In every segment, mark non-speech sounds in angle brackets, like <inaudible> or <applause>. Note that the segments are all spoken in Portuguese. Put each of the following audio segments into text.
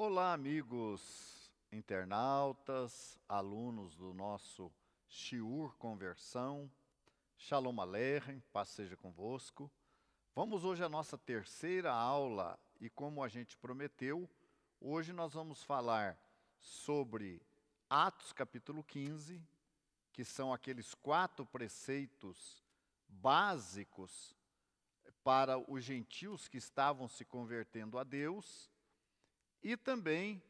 Olá, amigos internautas, alunos do nosso Shiur Conversão. Shalom Aleichem, paz seja convosco. Vamos hoje à nossa terceira aula e como a gente prometeu, hoje nós vamos falar sobre Atos capítulo 15, que são aqueles quatro preceitos básicos para os gentios que estavam se convertendo a Deus e também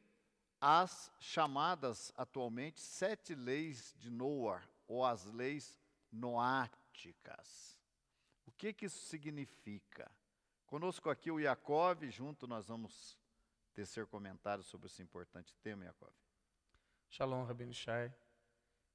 as chamadas atualmente sete leis de Noah, ou as leis noáticas. O que, que isso significa? Conosco aqui o Yakov, junto nós vamos tecer comentários sobre esse importante tema, Yakov. Shalom, Rabino Shai.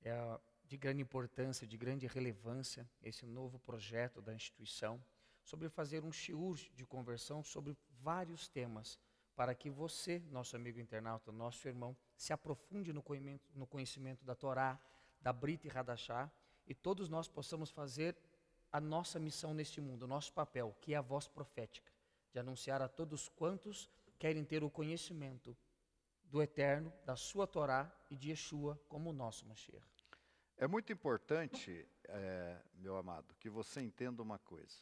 É de grande importância, de grande relevância, esse novo projeto da instituição sobre fazer um shiur de conversão sobre vários temas para que você, nosso amigo internauta, nosso irmão, se aprofunde no conhecimento, no conhecimento da Torá, da Brita e Radachá, e todos nós possamos fazer a nossa missão neste mundo, o nosso papel, que é a voz profética, de anunciar a todos quantos querem ter o conhecimento do Eterno, da sua Torá e de Yeshua como o nosso Mashiach. É muito importante, é, meu amado, que você entenda uma coisa.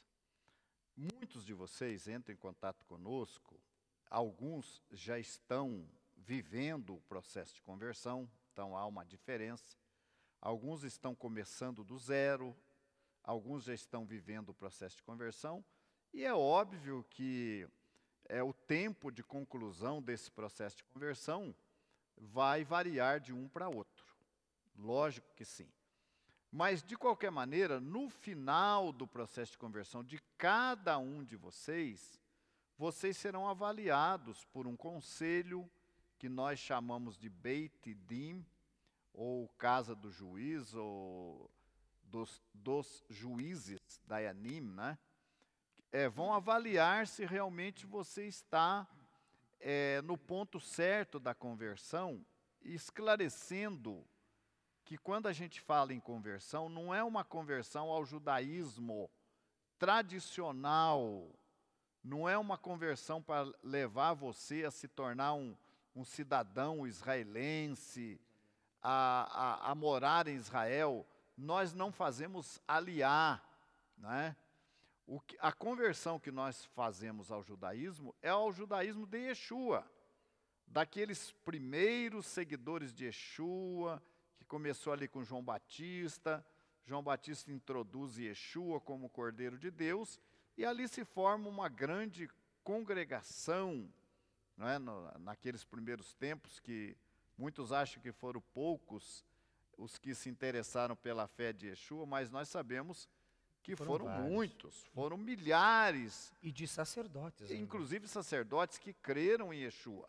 Muitos de vocês entram em contato conosco Alguns já estão vivendo o processo de conversão, então há uma diferença. Alguns estão começando do zero, alguns já estão vivendo o processo de conversão, e é óbvio que é o tempo de conclusão desse processo de conversão vai variar de um para outro. Lógico que sim. Mas, de qualquer maneira, no final do processo de conversão de cada um de vocês, vocês serão avaliados por um conselho que nós chamamos de Beit Din, ou Casa do Juiz, ou dos, dos juízes, Dayanim, né? É, vão avaliar se realmente você está é, no ponto certo da conversão, esclarecendo que quando a gente fala em conversão, não é uma conversão ao judaísmo tradicional, não é uma conversão para levar você a se tornar um, um cidadão israelense, a, a, a, morar em Israel. Nós não fazemos aliar, né? O que, a conversão que nós fazemos ao judaísmo é ao judaísmo de Yeshua, daqueles primeiros seguidores de Yeshua, que começou ali com João Batista. João Batista introduz Yeshua como Cordeiro de Deus, e ali se forma uma grande congregação, não é? No, naqueles primeiros tempos que muitos acham que foram poucos os que se interessaram pela fé de Yeshua, mas nós sabemos que foram, foram muitos, foram milhares. E de sacerdotes. Ainda. Né? Inclusive sacerdotes que creram em Yeshua.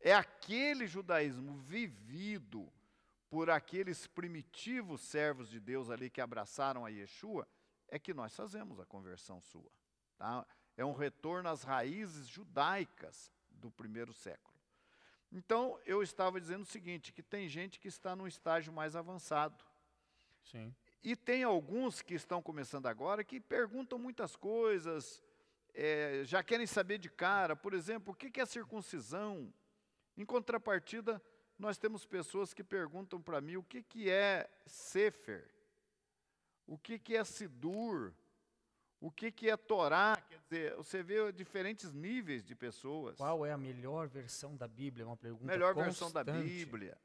É aquele judaísmo vivido por aqueles primitivos servos de Deus ali que abraçaram a Yeshua, é que nós fazemos a conversão sua. Tá? É um retorno às raízes judaicas do primeiro século. Então, eu estava dizendo o seguinte, que tem gente que está num estágio mais avançado. Sim. E tem alguns que estão começando agora que perguntam muitas coisas, é, já querem saber de cara, por exemplo, o que é circuncisão? Em contrapartida, nós temos pessoas que perguntam para mim o que, que é Sefer, o que, que é Sidur, o que, que é Torá. Quer dizer, você vê diferentes níveis de pessoas. Qual é a melhor versão da Bíblia? É uma pergunta Melhor constante. versão da Bíblia.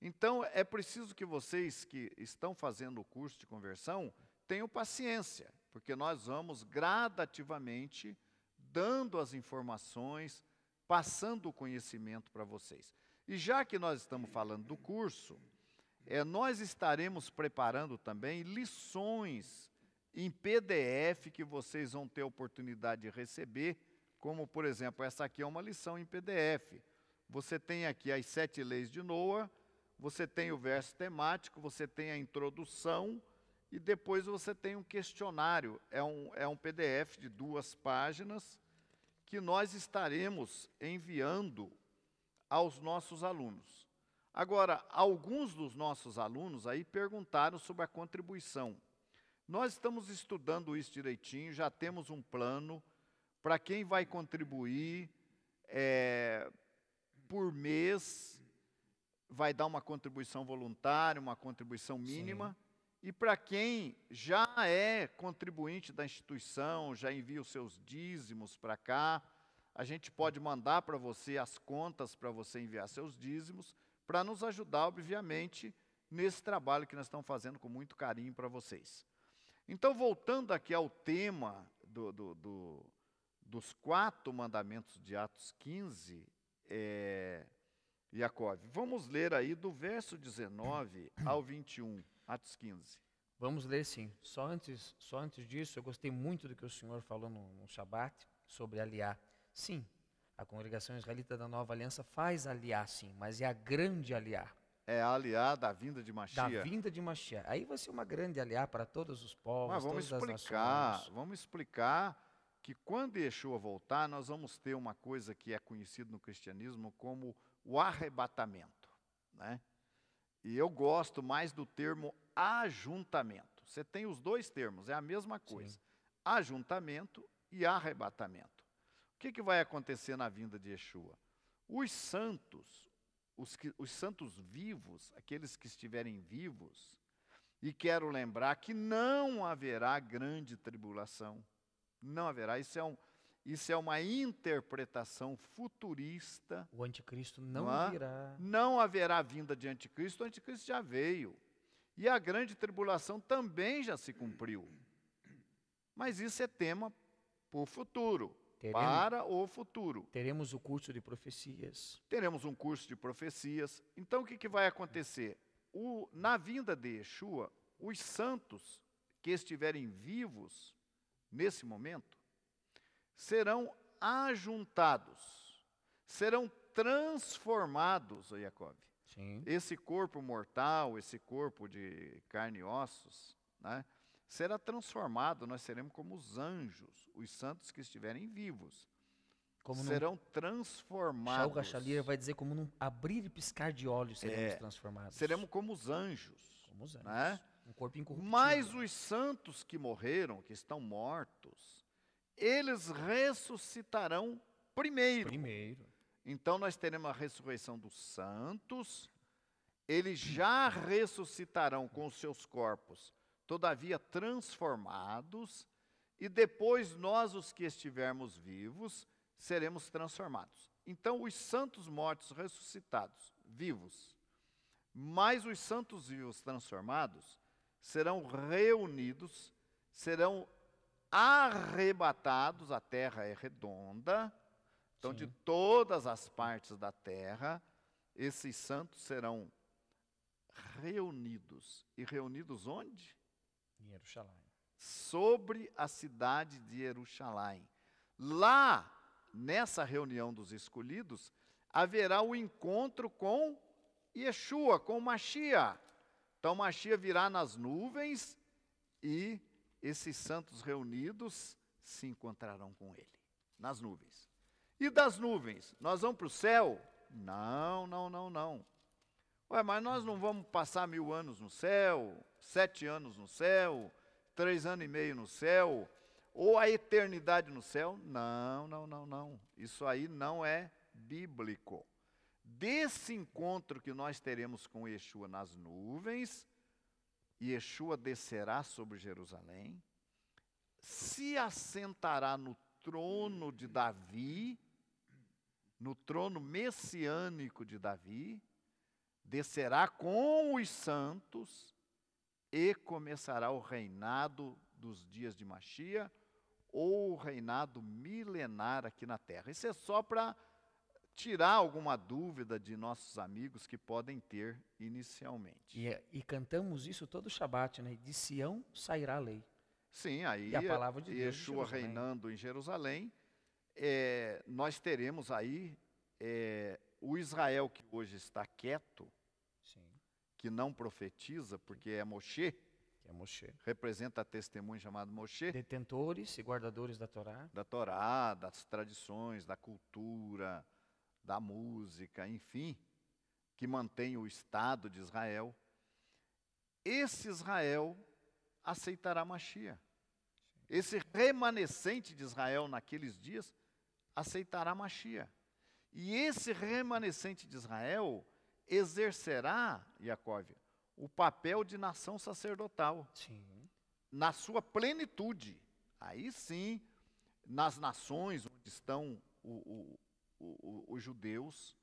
Então, é preciso que vocês que estão fazendo o curso de conversão tenham paciência, porque nós vamos gradativamente dando as informações, passando o conhecimento para vocês. E já que nós estamos falando do curso, é, nós estaremos preparando também lições em PDF que vocês vão ter oportunidade de receber, como, por exemplo, essa aqui é uma lição em PDF. Você tem aqui as sete leis de Noah, você tem o verso temático, você tem a introdução e depois você tem um questionário. É um, é um PDF de duas páginas que nós estaremos enviando aos nossos alunos. Agora, alguns dos nossos alunos aí perguntaram sobre a contribuição. Nós estamos estudando isso direitinho, já temos um plano para quem vai contribuir é, por mês, vai dar uma contribuição voluntária, uma contribuição mínima. Sim. E para quem já é contribuinte da instituição, já envia os seus dízimos para cá, a gente pode mandar para você as contas para você enviar seus dízimos para nos ajudar, obviamente, nesse trabalho que nós estamos fazendo com muito carinho para vocês. Então, voltando aqui ao tema do, do, do, dos quatro mandamentos de Atos 15, é, Jacob, vamos ler aí do verso 19 <coughs> ao 21, Atos 15. Vamos ler sim. Só antes, só antes disso, eu gostei muito do que o senhor falou no, no Shabat sobre aliar. Sim, a congregação israelita da nova aliança faz aliar, sim, mas é a grande aliar. É a aliar da vinda de Mashiach. Da vinda de Mashiach. Aí vai ser uma grande aliar para todos os povos, mas vamos todas explicar, as nações. Vamos explicar que quando Yeshua voltar, nós vamos ter uma coisa que é conhecida no cristianismo como o arrebatamento. Né? E eu gosto mais do termo ajuntamento. Você tem os dois termos, é a mesma coisa. Sim. Ajuntamento e arrebatamento. O que, que vai acontecer na vinda de Yeshua? Os santos, os, que, os santos vivos, aqueles que estiverem vivos, e quero lembrar que não haverá grande tribulação. Não haverá. Isso é, um, isso é uma interpretação futurista. O anticristo não, não virá. Não haverá vinda de anticristo. O anticristo já veio. E a grande tribulação também já se cumpriu. Mas isso é tema para o futuro teremos, para o futuro. Teremos o curso de profecias. Teremos um curso de profecias. Então, o que, que vai acontecer? O, na vinda de Yeshua, os santos que estiverem vivos nesse momento serão ajuntados, serão transformados, Jacob. Sim. Esse corpo mortal, esse corpo de carne e ossos, né? será transformado, nós seremos como os anjos, os santos que estiverem vivos. Como serão num, transformados. Shaul Gachalier vai dizer como num abrir e piscar de olhos seremos é, transformados. Seremos como os anjos. Como os né? anjos. Né? Um corpo incorruptível. Mas os santos que morreram, que estão mortos, eles ressuscitarão primeiro. Primeiro. Então nós teremos a ressurreição dos santos. Eles já ressuscitarão com os seus corpos todavia transformados, e depois nós, os que estivermos vivos, seremos transformados. Então, os santos mortos ressuscitados, vivos, mais os santos vivos transformados, serão reunidos, serão arrebatados, a terra é redonda, então Sim. de todas as partes da terra, esses santos serão reunidos. E reunidos onde? em Jerusalém. Sobre a cidade de Jerusalém. Lá, nessa reunião dos escolhidos, haverá o encontro com Yeshua, com Machia. Então, Machia virá nas nuvens e esses santos reunidos se encontrarão com ele, nas nuvens. E das nuvens, nós vamos para o céu? Não, não, não, não. Ué, mas nós não vamos passar mil anos no céu, sete anos no céu, três anos e meio no céu, ou a eternidade no céu? Não, não, não, não. Isso aí não é bíblico. Desse encontro que nós teremos com Yeshua nas nuvens, Yeshua descerá sobre Jerusalém, se assentará no trono de Davi, no trono messiânico de Davi, descerá com os santos e começará o reinado dos dias de Machia ou o reinado milenar aqui na terra. Isso é só para tirar alguma dúvida de nossos amigos que podem ter inicialmente. E, é, e cantamos isso todo Shabat, né? De Sião sairá a lei. Sim, aí e a palavra de Deus Yeshua em reinando em Jerusalém, é, nós teremos aí é, o Israel que hoje está quieto, que não profetiza, porque é Moshe, que é Moshe. representa a testemunha chamada Moshe. Detentores e guardadores da Torá. Da Torá, das tradições, da cultura, da música, enfim, que mantém o Estado de Israel. Esse Israel aceitará Machia. Esse remanescente de Israel naqueles dias aceitará Machia. E esse remanescente de Israel exercerá, Jacob, o papel de nação sacerdotal. Sim. Na sua plenitude. Aí sim, nas nações onde estão os judeus,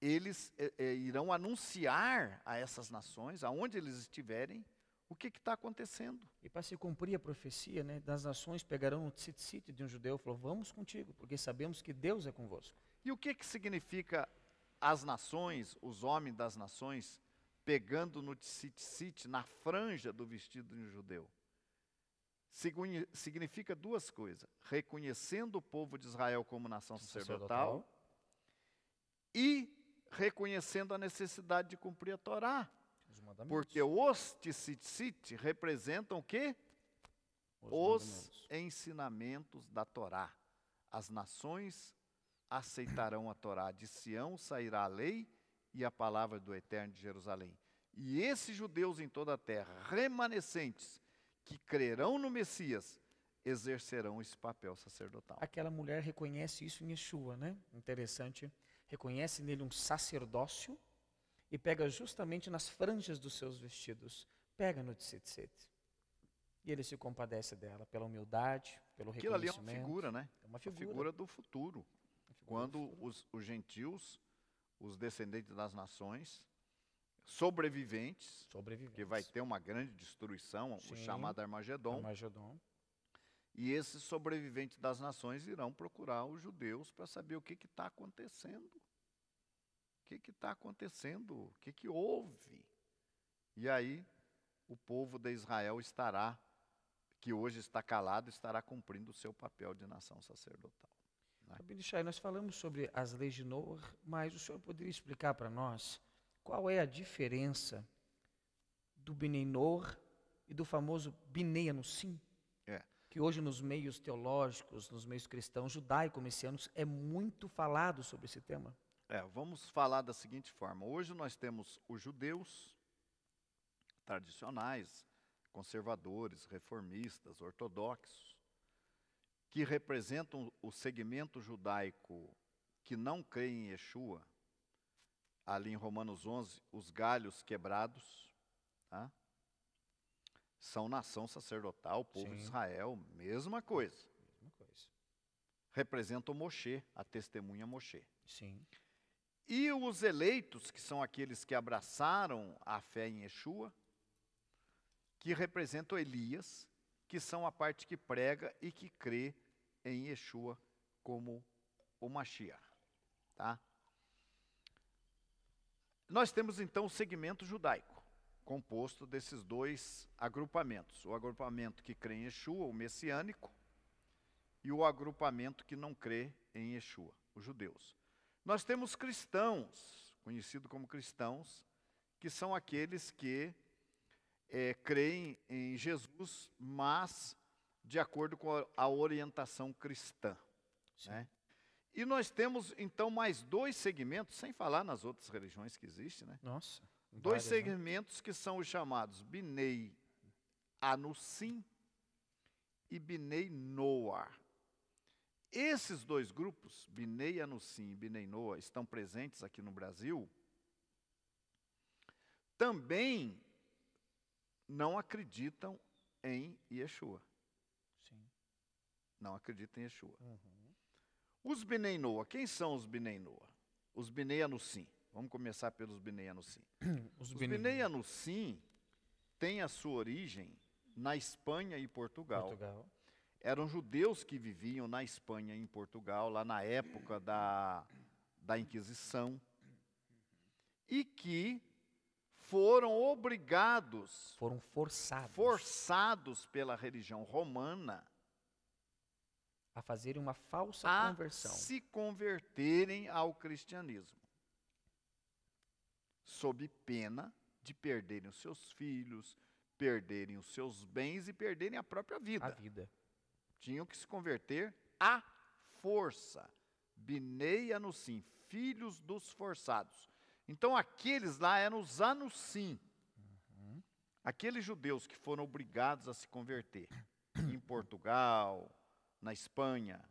eles é, irão anunciar a essas nações, aonde eles estiverem, o que está acontecendo. E para se cumprir a profecia, né, das nações pegarão o tzitzit de um judeu e falou, vamos contigo, porque sabemos que Deus é convosco. E o que, que significa as nações, os homens das nações, pegando no tzitzit, na franja do vestido de um judeu. Significa duas coisas: reconhecendo o povo de Israel como nação sacerdotal, e reconhecendo a necessidade de cumprir a Torá. Os porque os tzitzit representam o quê? Os, os ensinamentos da Torá, as nações aceitarão a Torá. De Sião sairá a lei e a palavra do Eterno de Jerusalém. E esses judeus em toda a terra, remanescentes, que crerão no Messias, exercerão esse papel sacerdotal. Aquela mulher reconhece isso em Yeshua, né? Interessante. Reconhece nele um sacerdócio e pega justamente nas franjas dos seus vestidos. Pega no tzitzit. E ele se compadece dela pela humildade, pelo reconhecimento. Aquilo ali é uma figura, né? É uma figura. uma figura do futuro quando os, os gentios, os descendentes das nações, sobreviventes, sobreviventes, que vai ter uma grande destruição, Sim, o chamado Armagedon, Armagedon. E esses sobreviventes das nações irão procurar os judeus para saber o que está acontecendo. O que está acontecendo? O que, que houve? E aí o povo de Israel estará, que hoje está calado, estará cumprindo o seu papel de nação sacerdotal. Abinishai, nós falamos sobre as leis de Noah, mas o senhor poderia explicar para nós qual é a diferença do Binei Noor e do famoso Binei Anussim? É. Que hoje nos meios teológicos, nos meios cristãos, judaico-messianos, é muito falado sobre esse tema. É, vamos falar da seguinte forma. Hoje nós temos os judeus tradicionais, conservadores, reformistas, ortodoxos, que representam o segmento judaico que não crê em Yeshua, ali em Romanos 11, os galhos quebrados, tá? são nação sacerdotal, povo Sim. de Israel, mesma coisa. Mesma coisa. Representam Moshe, a testemunha Moshe. Sim. E os eleitos, que são aqueles que abraçaram a fé em Yeshua, que representam Elias, que são a parte que prega e que crê em Yeshua como o Mashiach. Tá? Nós temos então o segmento judaico, composto desses dois agrupamentos. O agrupamento que crê em Yeshua, o messiânico, e o agrupamento que não crê em Yeshua, os judeus. Nós temos cristãos, conhecidos como cristãos, que são aqueles que é, creem em Jesus, mas de acordo com a orientação cristã. Né? E nós temos, então, mais dois segmentos, sem falar nas outras religiões que existem, né? Nossa. Dois né? segmentos né? que são os chamados Binei Anussim e Binei Noah. Esses dois grupos, Binei Anussim e Binei Noah, estão presentes aqui no Brasil. Também não acreditam em Yeshua não acredita em Yeshua. Uhum. Os Bnei Noa, quem são os Bnei Noa? Os Bnei sim Vamos começar pelos Bnei Anussim. <clears throat> os, os Bnei, Bnei Anussim têm a sua origem na Espanha e Portugal. Portugal. Eram judeus que viviam na Espanha e em Portugal, lá na época da, da Inquisição, e que foram obrigados, foram forçados, forçados pela religião romana a fazerem uma falsa a conversão. se converterem ao cristianismo, sob pena de perderem os seus filhos, perderem os seus bens e perderem a própria vida. A vida. Tinham que se converter à força. Bineia no sim, filhos dos forçados. Então aqueles lá eram os anusim. Uhum. Aqueles judeus que foram obrigados a se converter em Portugal, na Espanha,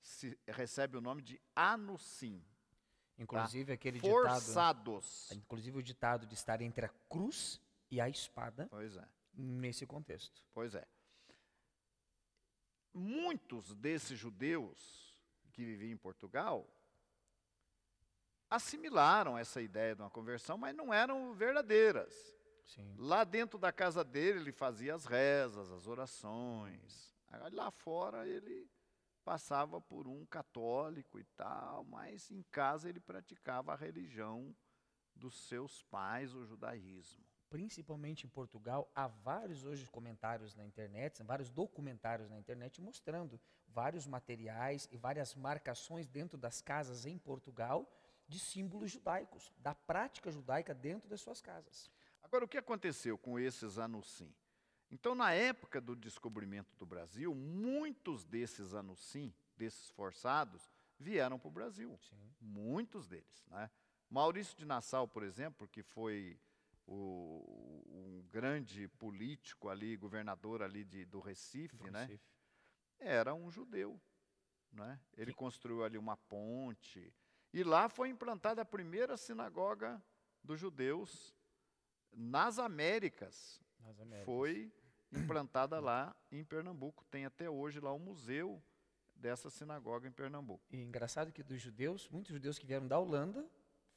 se, recebe o nome de anusim. Tá? Inclusive tá? aquele Forçados. ditado. Ah, inclusive o ditado de estar entre a cruz e a espada. Pois é. Nesse contexto. Pois é. Muitos desses judeus que viviam em Portugal assimilaram essa ideia de uma conversão, mas não eram verdadeiras. Sim. Lá dentro da casa dele, ele fazia as rezas, as orações, Lá fora ele passava por um católico e tal, mas em casa ele praticava a religião dos seus pais, o judaísmo. Principalmente em Portugal, há vários hoje comentários na internet, vários documentários na internet mostrando vários materiais e várias marcações dentro das casas em Portugal de símbolos judaicos, da prática judaica dentro das suas casas. Agora, o que aconteceu com esses anúncios? Então, na época do descobrimento do Brasil, muitos desses anusim, desses forçados, vieram para o Brasil. Sim. Muitos deles. Né? Maurício de Nassau, por exemplo, que foi o, um grande político ali, governador ali de, do Recife, do né? Recife. era um judeu. Né? Ele Sim. construiu ali uma ponte. E lá foi implantada a primeira sinagoga dos judeus nas Américas. Nas Américas. Foi implantada lá em Pernambuco. Tem até hoje lá o um museu dessa sinagoga em Pernambuco. E engraçado que dos judeus, muitos judeus que vieram da Holanda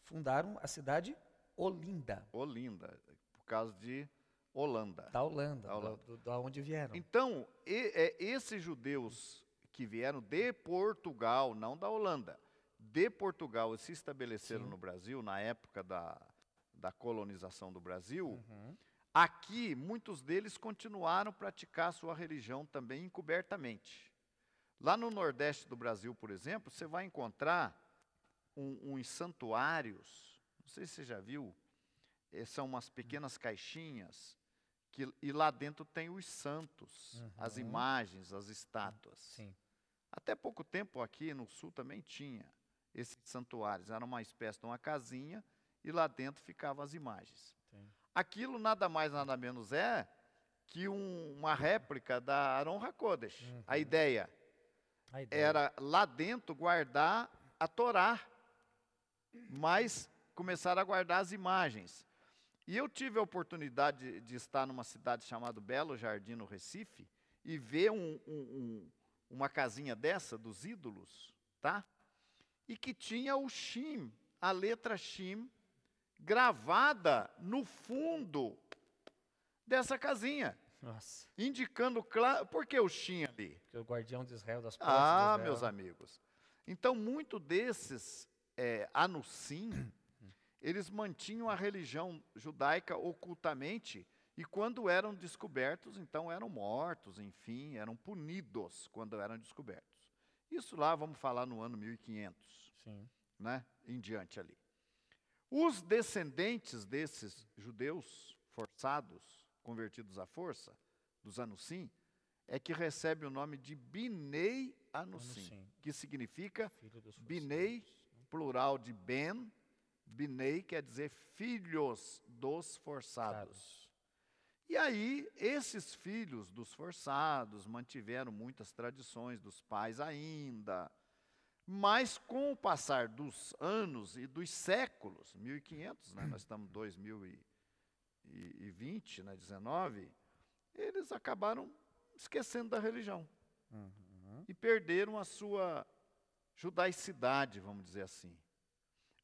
fundaram a cidade Olinda. Olinda, por causa de Holanda. Da Holanda, da, Holanda. Do, do, da onde vieram. Então, e, é, esses judeus que vieram de Portugal, não da Holanda, de Portugal e se estabeleceram Sim. no Brasil, na época da, da colonização do Brasil, uhum. Aqui, muitos deles continuaram a praticar sua religião também encobertamente. Lá no Nordeste do Brasil, por exemplo, você vai encontrar uns um, um santuários, não sei se você já viu, eh, são umas pequenas caixinhas, que, e lá dentro tem os santos, uhum. as imagens, as estátuas. Sim. Até pouco tempo aqui no sul também tinha esses santuários. Era uma espécie de uma casinha e lá dentro ficavam as imagens. Sim. Aquilo nada mais, nada menos é que um, uma réplica da Aron Hakodesh. Uhum. A, ideia a ideia era lá dentro guardar a Torá, mas começar a guardar as imagens. E eu tive a oportunidade de, de estar numa cidade chamada Belo Jardim, no Recife, e ver um, um, uma casinha dessa, dos ídolos, tá? E que tinha o Shim, a letra Shim, gravada no fundo dessa casinha. Nossa. Indicando claro. Por que o Shin ali? Porque o guardião de Israel das portas. Ah, meus amigos. Então, muito desses é, hum. eles mantinham a religião judaica ocultamente e, quando eram descobertos, então eram mortos, enfim, eram punidos quando eram descobertos. Isso lá, vamos falar no ano 1500, Sim. né? Em diante ali. Os descendentes desses judeus forçados, convertidos à força, dos Anusim, é que recebe o nome de Binei Anusim, que significa Binei, plural de Ben, Binei quer dizer filhos dos forçados. E aí, esses filhos dos forçados mantiveram muitas tradições dos pais ainda, mas com o passar dos anos e dos séculos, 1500, né, nós estamos em 2020, né, 19, eles acabaram esquecendo da religião. Uhum. E perderam a sua judaicidade, vamos dizer assim.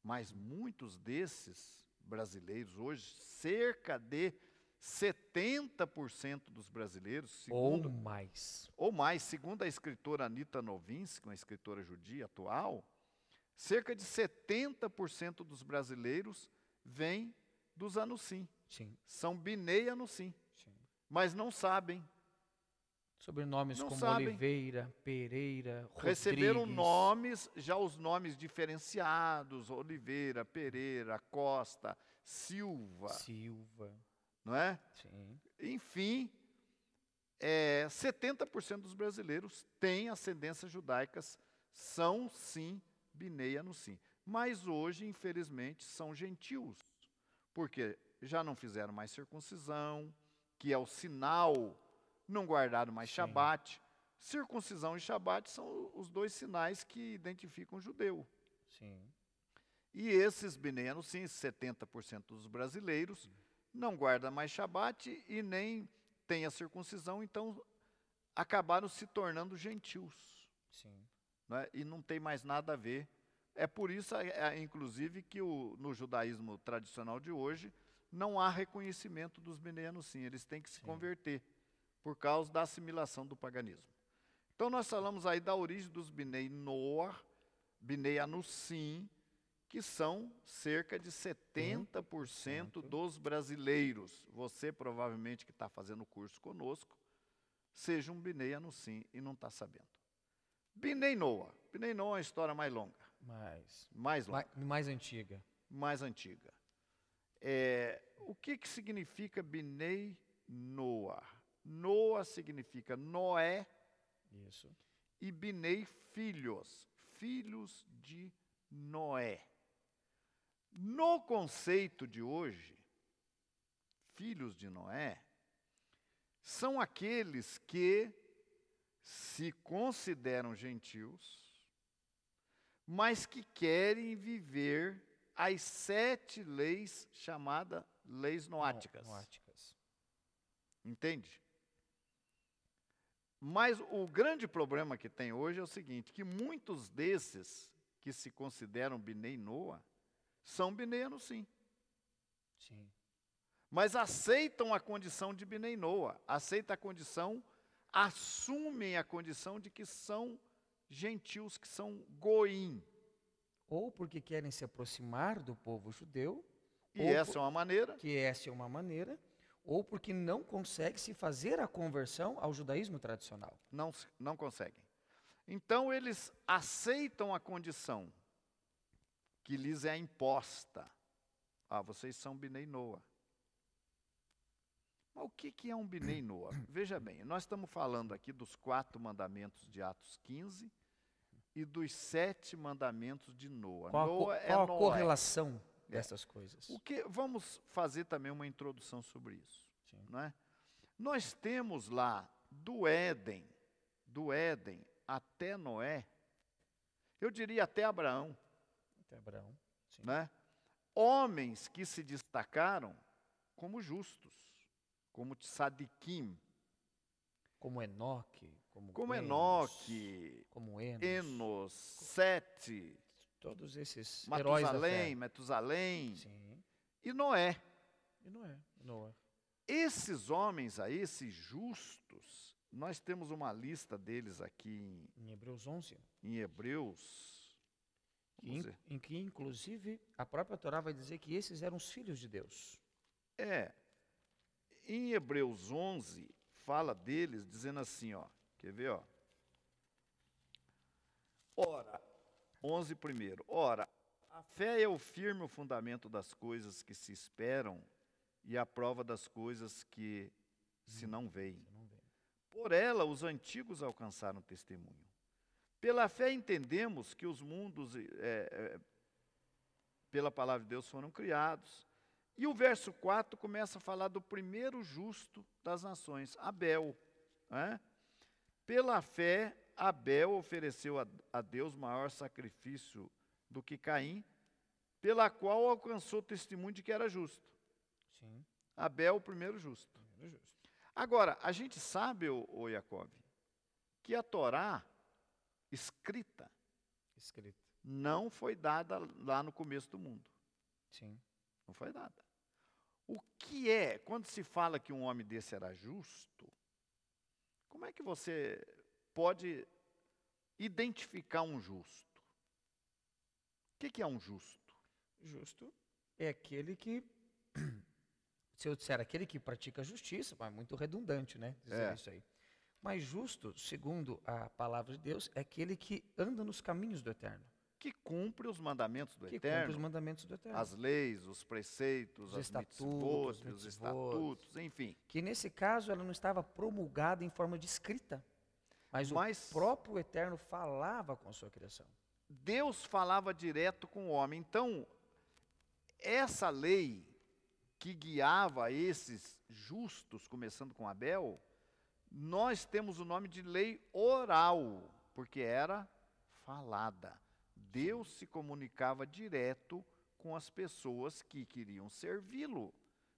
Mas muitos desses brasileiros hoje, cerca de 70% dos brasileiros, segundo, ou mais. Ou mais, segundo a escritora Anita Novinsky, uma escritora judia atual, cerca de 70% dos brasileiros vêm dos Anusim. Sim. São Binei Anusim. Sim. Mas não sabem. Sobrenomes não como sabem. Oliveira, Pereira, Rodrigues. Receberam nomes, já os nomes diferenciados, Oliveira, Pereira, Costa, Silva. Silva não é? Sim. Enfim, é, 70% dos brasileiros têm ascendências judaicas, são sim bineia no sim. Mas hoje, infelizmente, são gentios, porque já não fizeram mais circuncisão, que é o sinal, não guardaram mais Shabat. Circuncisão e Shabat são os dois sinais que identificam o judeu. Sim. E esses no sim, 70% dos brasileiros, sim hum não guarda mais Shabat e nem tem a circuncisão, então acabaram se tornando gentios. Sim. É? E não tem mais nada a ver. É por isso, é, é, inclusive, que o, no judaísmo tradicional de hoje não há reconhecimento dos mineianos, sim. Eles têm que se sim. converter por causa da assimilação do paganismo. Então, nós falamos aí da origem dos Binei Noah, Binei Anusim, que são cerca de 70% uhum. dos brasileiros. Você provavelmente que está fazendo o curso conosco, seja um Binei sim e não está sabendo. Binei Noah. Binei Noah é uma história mais longa. Mais. Mais longa. Mais, mais antiga. Mais antiga. É, o que, que significa Binei Noah? Noah significa Noé. Isso. E Binei filhos. Filhos de Noé. No conceito de hoje, filhos de Noé são aqueles que se consideram gentios, mas que querem viver as sete leis chamadas leis noáticas. noáticas. Entende? Mas o grande problema que tem hoje é o seguinte, que muitos desses que se consideram Binei Noa são binenos, sim. Sim. Mas aceitam a condição de bineinoa, aceitam a condição, assumem a condição de que são gentios, que são goim. Ou porque querem se aproximar do povo judeu. E essa é uma maneira. Que essa é uma maneira. Ou porque não consegue se fazer a conversão ao judaísmo tradicional. Não, não conseguem. Então eles aceitam a condição que lhes é imposta. Ah, vocês são Binei Noa. Mas o que, é um Binei <coughs> Noa? Veja bem, nós estamos falando aqui dos quatro mandamentos de Atos 15 e dos sete mandamentos de Noah. Qual, a, co, é qual é a correlação é. dessas coisas? O que, vamos fazer também uma introdução sobre isso. Sim. Não é? Nós temos lá do Éden, do Éden até Noé, eu diria até Abraão, até Abraão. Sim. Né? Homens que se destacaram como justos, como Tzadikim. Como Enoque. Como, como Enos, Enoque. Como Enos. Enos, Sete. Todos esses Matusalém, heróis da fé. Metusalém. Sim. E Noé. E Noé. Noé. Esses homens aí, esses justos, nós temos uma lista deles aqui em, em Hebreus 11. Em Hebreus em, em que, inclusive, a própria Torá vai dizer que esses eram os filhos de Deus. É. Em Hebreus 11, fala deles dizendo assim, ó. Quer ver, ó? Ora, 11 primeiro. Ora, a fé é o firme fundamento das coisas que se esperam e a prova das coisas que se não veem. Por ela os antigos alcançaram testemunho. Pela fé entendemos que os mundos, é, pela palavra de Deus, foram criados. E o verso 4 começa a falar do primeiro justo das nações, Abel. Né? Pela fé, Abel ofereceu a, a Deus maior sacrifício do que Caim, pela qual alcançou testemunho de que era justo. Sim. Abel, o primeiro justo. primeiro justo. Agora, a gente sabe, o ô Jacob, que a Torá escrita, escrita. não foi dada lá no começo do mundo. Sim. Não foi dada. O que é, quando se fala que um homem desse era justo, como é que você pode identificar um justo? O que, que é um justo? Justo é aquele que <clears throat> se eu disser aquele que pratica justiça, mas muito redundante, né? Dizer é. isso aí. Mas justo, segundo a palavra de Deus, é aquele que anda nos caminhos do eterno. Que cumpre os mandamentos do que eterno. Que cumpre os mandamentos do eterno. As leis, os preceitos, os estatutos, mitzvot, os estatutos, enfim. Que nesse caso ela não estava promulgada em forma de escrita, mas, mas o próprio eterno falava com a sua criação. Deus falava direto com o homem. Então, essa lei que guiava esses justos, começando com Abel, nós temos o nome de lei oral, porque era falada. Deus se comunicava direto com as pessoas que queriam servi-lo.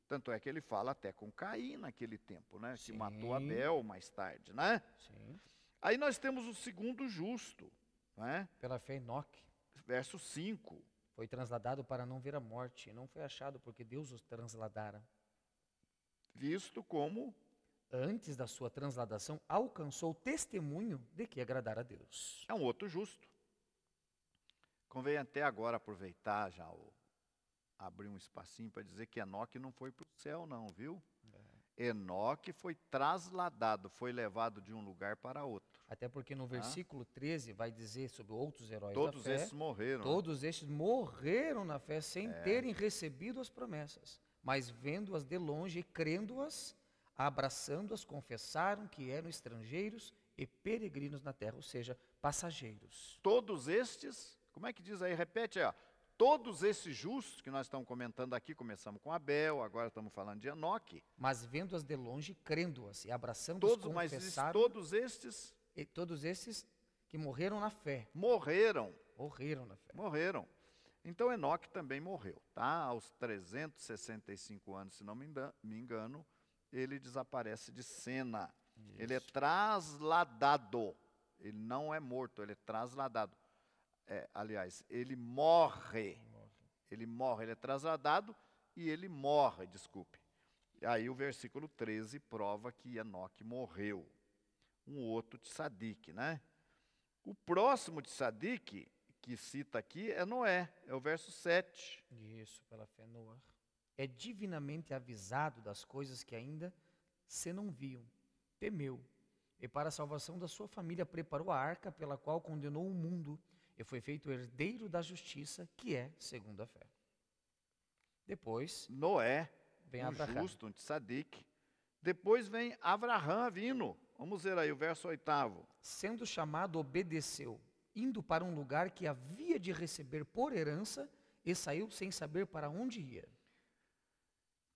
Tanto é que ele fala até com Caim naquele tempo, né? Que matou Abel mais tarde, né? Sim. Aí nós temos o segundo justo, né? Pela fé Enoque. Verso 5. Foi transladado para não ver a morte, e não foi achado porque Deus o transladara. Visto como antes da sua transladação, alcançou o testemunho de que agradar a Deus. É um outro justo. Convém até agora aproveitar já o, abrir um espacinho para dizer que Enoque não foi para o céu, não, viu? É. Enoque foi trasladado, foi levado de um lugar para outro. Até porque no versículo ah. 13 vai dizer sobre outros heróis todos da fé. Né? Todos esses morreram. Todos estes morreram na fé sem é. terem recebido as promessas, mas vendo-as de longe e crendo-as, abraçando-as, confessaram que eram estrangeiros e peregrinos na terra, ou seja, passageiros. Todos estes, como é que diz aí? Repete aí, ó. Todos esses justos que nós estamos comentando aqui, começamos com Abel, agora estamos falando de Enoque. Mas vendo-as de longe, crendo-as e abraçando-as, todos, confessaram. Mas todos estes... E todos esses que morreram na fé. Morreram. Morreram na fé. Morreram. Então Enoque também morreu, tá? Aos 365 anos, se não me engano, ele desaparece de cena. Isso. Ele é trasladado. Ele não é morto, ele é trasladado. É, aliás, ele morre. Ele morre, ele é trasladado e ele morre, desculpe. E aí o versículo 13 prova que Enoque morreu. Um outro de sadique, né? O próximo de sadique que cita aqui é Noé, é o verso 7. Isso, pela fé Noé é divinamente avisado das coisas que ainda se não viam. Temeu, e para a salvação da sua família preparou a arca pela qual condenou o mundo, e foi feito herdeiro da justiça, que é segundo a fé. Depois, Noé, vem um Abraham. justo, um tzadik. Depois vem Abraham vindo. Vamos ver aí o verso oitavo. Sendo chamado, obedeceu, indo para um lugar que havia de receber por herança, e saiu sem saber para onde ia.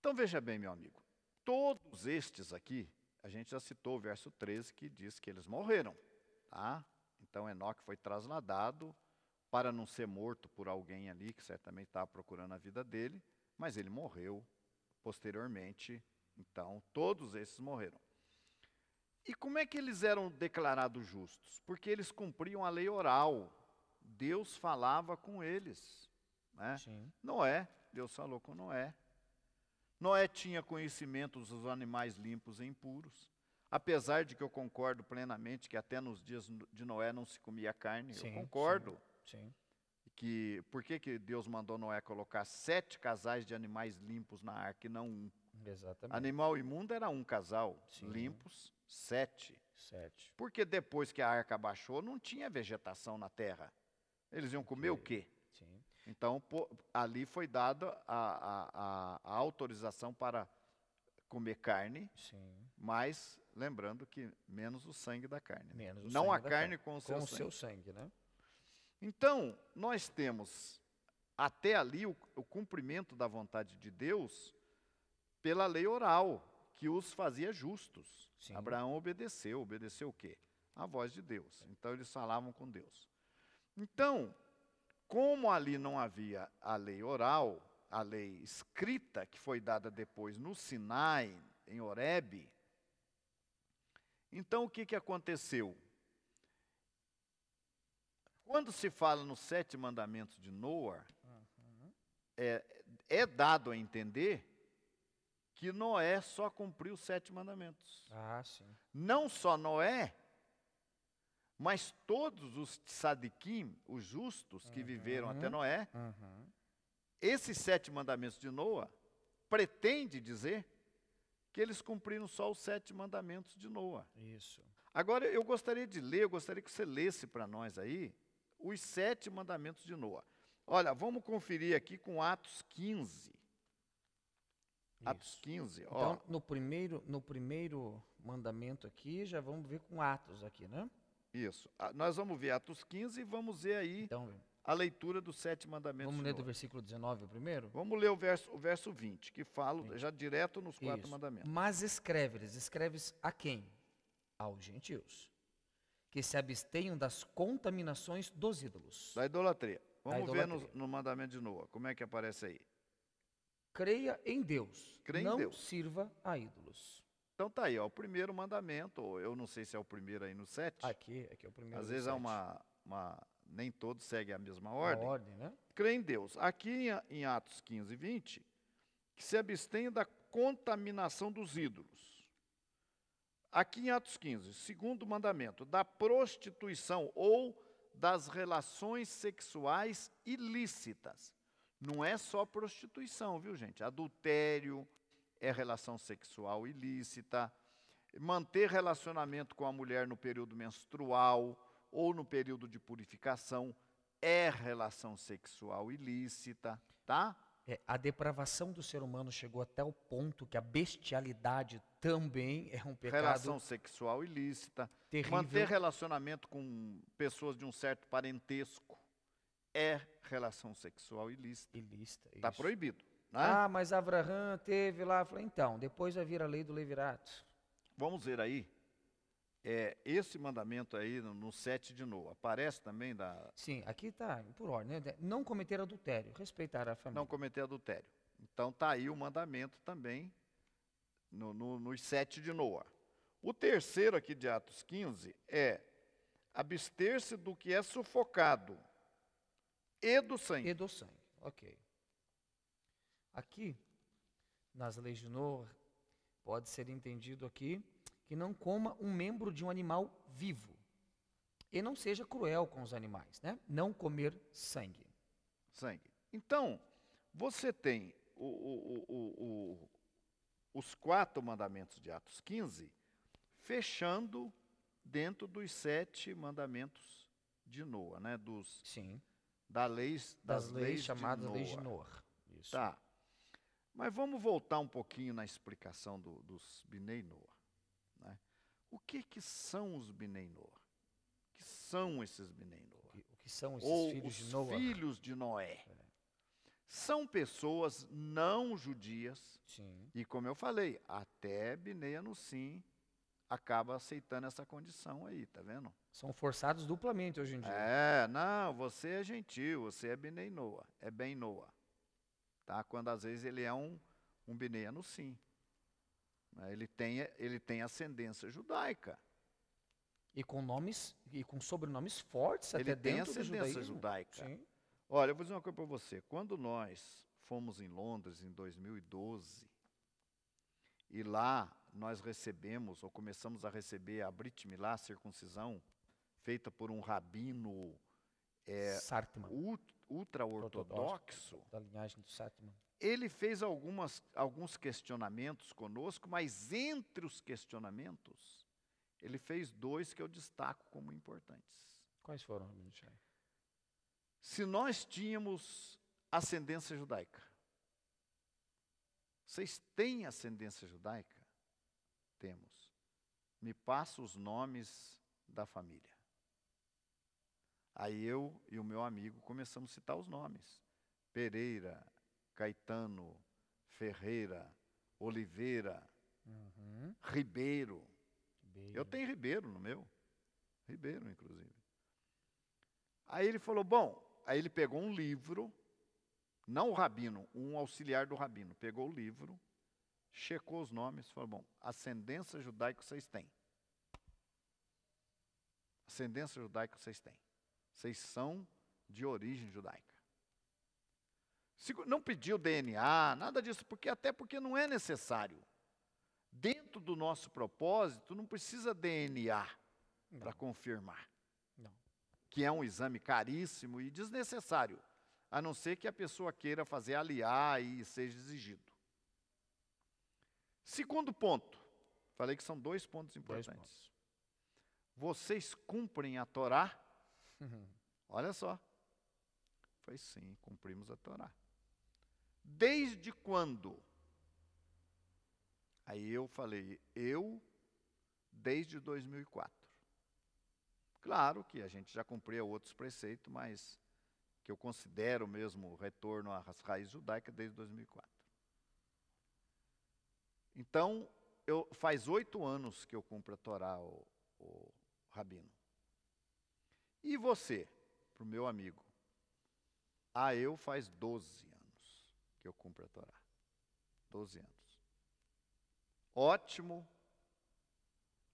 Então veja bem, meu amigo, todos estes aqui, a gente já citou o verso 13 que diz que eles morreram, tá? Então Enoque foi trasladado para não ser morto por alguém ali que certamente estava procurando a vida dele, mas ele morreu posteriormente. Então todos esses morreram. E como é que eles eram declarados justos? Porque eles cumpriam a lei oral. Deus falava com eles. Né? Sim. Noé, Deus falou com Noé. Noé tinha conhecimento dos animais limpos e impuros. Apesar de que eu concordo plenamente que até nos dias de Noé não se comia carne, sim, eu concordo. Sim, sim. Que, por que, que Deus mandou Noé colocar sete casais de animais limpos na arca e não um? Exatamente. Animal imundo era um casal, sim. limpos, sete. Sete. Porque depois que a arca baixou, não tinha vegetação na terra. Eles iam comer o quê? Então, ali foi dada a, a, a, autorização para comer carne, Sim. mas lembrando que menos o sangue da carne. Né? Menos o Não a carne, carne, com o seu com sangue. Com o seu sangue, né? Então, nós temos até ali o, o cumprimento da vontade de Deus pela lei oral, que os fazia justos. Sim. Abraão obedeceu. Obedeceu o quê? A voz de Deus. Então, eles falavam com Deus. Então, como ali não havia a lei oral, a lei escrita, que foi dada depois no Sinai, em Oreb, então o que, que aconteceu? Quando se fala nos sete mandamentos de Noé, é, é dado a entender que Noé só cumpriu os sete mandamentos. Ah, sim. Não só Noé, mas todos os tzadikim, os justos que uhum, viveram até uhum, Noé, uhum. esses sete mandamentos de Noé pretende dizer que eles cumpriram só os sete mandamentos de Noé. Isso. Agora eu gostaria de ler, eu gostaria que você lesse para nós aí os sete mandamentos de Noé. Olha, vamos conferir aqui com Atos 15. Isso. Atos 15, então, ó. Então, no primeiro, no primeiro mandamento aqui, já vamos ver com Atos aqui, né? Isso. Ah, nós vamos ver Atos 15 e vamos ver aí então, a leitura dos sete mandamentos. Vamos ler do, versículo 19 primeiro? Vamos ler o verso, o verso 20, que fala 20. já direto nos quatro Isso. mandamentos. Mas escreve-lhes, escreves a quem? Aos gentios, que se abstenham das contaminações dos ídolos. Da idolatria. Vamos da idolatria. ver no, no, mandamento de Noa, como é que aparece aí? Creia em Deus, Creia não em Deus. sirva a ídolos. Então tá aí, ó, o primeiro mandamento, eu não sei se é o primeiro aí no sete. Aqui, aqui é o primeiro. Às vezes é uma, uma, nem todos seguem a mesma ordem. A ordem, né? Crê em Deus. Aqui em, em Atos 15 e 20, que se abstenha da contaminação dos ídolos. Aqui em Atos 15, segundo mandamento, da prostituição ou das relações sexuais ilícitas. Não é só prostituição, viu, gente? Adultério, é relação sexual ilícita, manter relacionamento com a mulher no período menstrual ou no período de purificação é relação sexual ilícita, tá? É, a depravação do ser humano chegou até o ponto que a bestialidade também é um pecado. Relação sexual ilícita. Terrível. Manter relacionamento com pessoas de um certo parentesco é relação sexual ilícita. Ilícita. Está proibido. Né? Ah, mas Abraham teve lá. Falei, então, depois vai vir a lei do levirato. Vamos ver aí. É, esse mandamento aí no, no 7 de novo, aparece também da... Sim, aqui está, por ordem, né? não cometer adultério, respeitar a família. Não cometer adultério. Então está aí o mandamento também no, no, nos sete de Noa. O terceiro aqui de Atos 15 é abster-se do que é sufocado e do sangue. E do sangue, ok. Aqui, nas leis de Noah, pode ser entendido aqui que não coma um membro de um animal vivo. E não seja cruel com os animais, né? Não comer sangue. Sangue. Então, você tem o, o, o, os quatro mandamentos de Atos 15, fechando dentro dos sete mandamentos de Noa, né? Dos, Sim. Da leis, das, das leis, leis, chamadas de leis de Noa. Isso. Tá. Mas vamos voltar um pouquinho na explicação do, dos Binei Noah. Né? O que, que são os Binei Noah? O que são esses Binei Noah? O que são esses Ou filhos os de Noé? filhos de Noé. É. São pessoas não judias. Sim. E como eu falei, até Binei Anusim acaba aceitando essa condição aí, tá vendo? São forçados duplamente hoje em dia. É, não, você é gentil, você é Binei Noah, é bem Noah. Tá? Quando às vezes ele é um, um biniano, sim. Né? Ele tem, ele tem ascendência judaica. E com nomes e com sobrenomes fortes ele até ele tem ascendência judaica. Sim. Olha, eu vou dizer uma coisa para você. Quando nós fomos em Londres em 2012 e lá nós recebemos ou começamos a receber a Brit Milá, circuncisão feita por um rabino é, Sartman ultra-ortodoxo, da linhagem do sétimo. Ele fez algumas, alguns questionamentos conosco, mas entre os questionamentos, ele fez dois que eu destaco como importantes. Quais foram, Se nós tínhamos ascendência judaica, vocês têm ascendência judaica? Temos. Me passa os nomes da família. Aí eu e o meu amigo começamos a citar os nomes: Pereira, Caetano, Ferreira, Oliveira, uhum. Ribeiro. Ribeiro. Eu tenho Ribeiro no meu. Ribeiro, inclusive. Aí ele falou: bom, aí ele pegou um livro, não o rabino, um auxiliar do rabino, pegou o livro, checou os nomes, falou: bom, ascendência judaica vocês têm. Ascendência judaica vocês têm. Vocês são de origem judaica. Não pediu DNA, nada disso, porque até porque não é necessário. Dentro do nosso propósito, não precisa DNA para confirmar. Não. Que é um exame caríssimo e desnecessário, a não ser que a pessoa queira fazer aliar e seja exigido. Segundo ponto, falei que são dois pontos importantes. Dois pontos. Vocês cumprem a Torá <laughs> Olha só. Foi sim, cumprimos a Torá. Desde quando? Aí eu falei, eu, desde 2004. Claro que a gente já cumpria outros preceitos, mas que eu considero mesmo o retorno às raízes judaicas desde 2004. Então, eu, faz oito anos que eu cumpro a Torá, o, o Rabino. E você? Para o meu amigo. A ah, eu faz 12 anos que eu cumpro a Torá. 12 anos. Ótimo.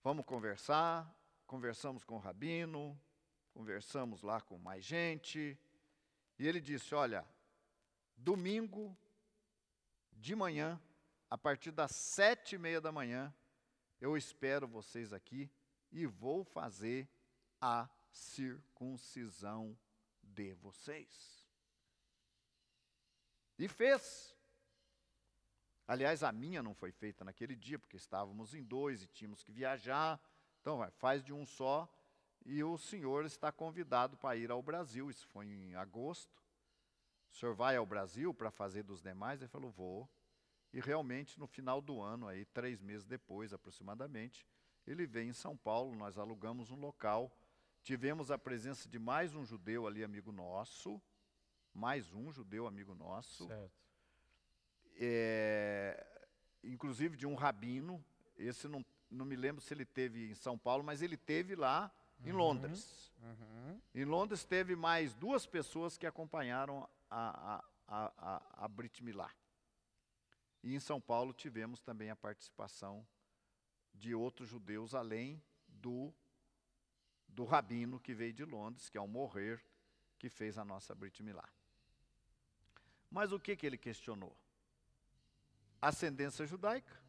Vamos conversar. Conversamos com o rabino, conversamos lá com mais gente. E ele disse: Olha, domingo de manhã, a partir das sete e meia da manhã, eu espero vocês aqui e vou fazer a circuncisão de vocês. E fez. Aliás, a minha não foi feita naquele dia, porque estávamos em dois e tínhamos que viajar. Então, vai, faz de um só. E o senhor está convidado para ir ao Brasil. Isso foi em agosto. O senhor vai ao Brasil para fazer dos demais? Ele falou, vou. E realmente, no final do ano, aí, três meses depois aproximadamente, ele veio em São Paulo. Nós alugamos um local tivemos a presença de mais um judeu ali, amigo nosso, mais um judeu amigo nosso. Certo. É, inclusive de um rabino, esse não, não me lembro se ele teve em São Paulo, mas ele teve lá em uhum. Londres. Uhum. Em Londres teve mais duas pessoas que acompanharam a, a, a, a Brit Milá. E em São Paulo tivemos também a participação de outros judeus, além do do rabino que veio de Londres, que ao morrer, que fez a nossa Brit Milá. Mas o que, que ele questionou? Ascendência judaica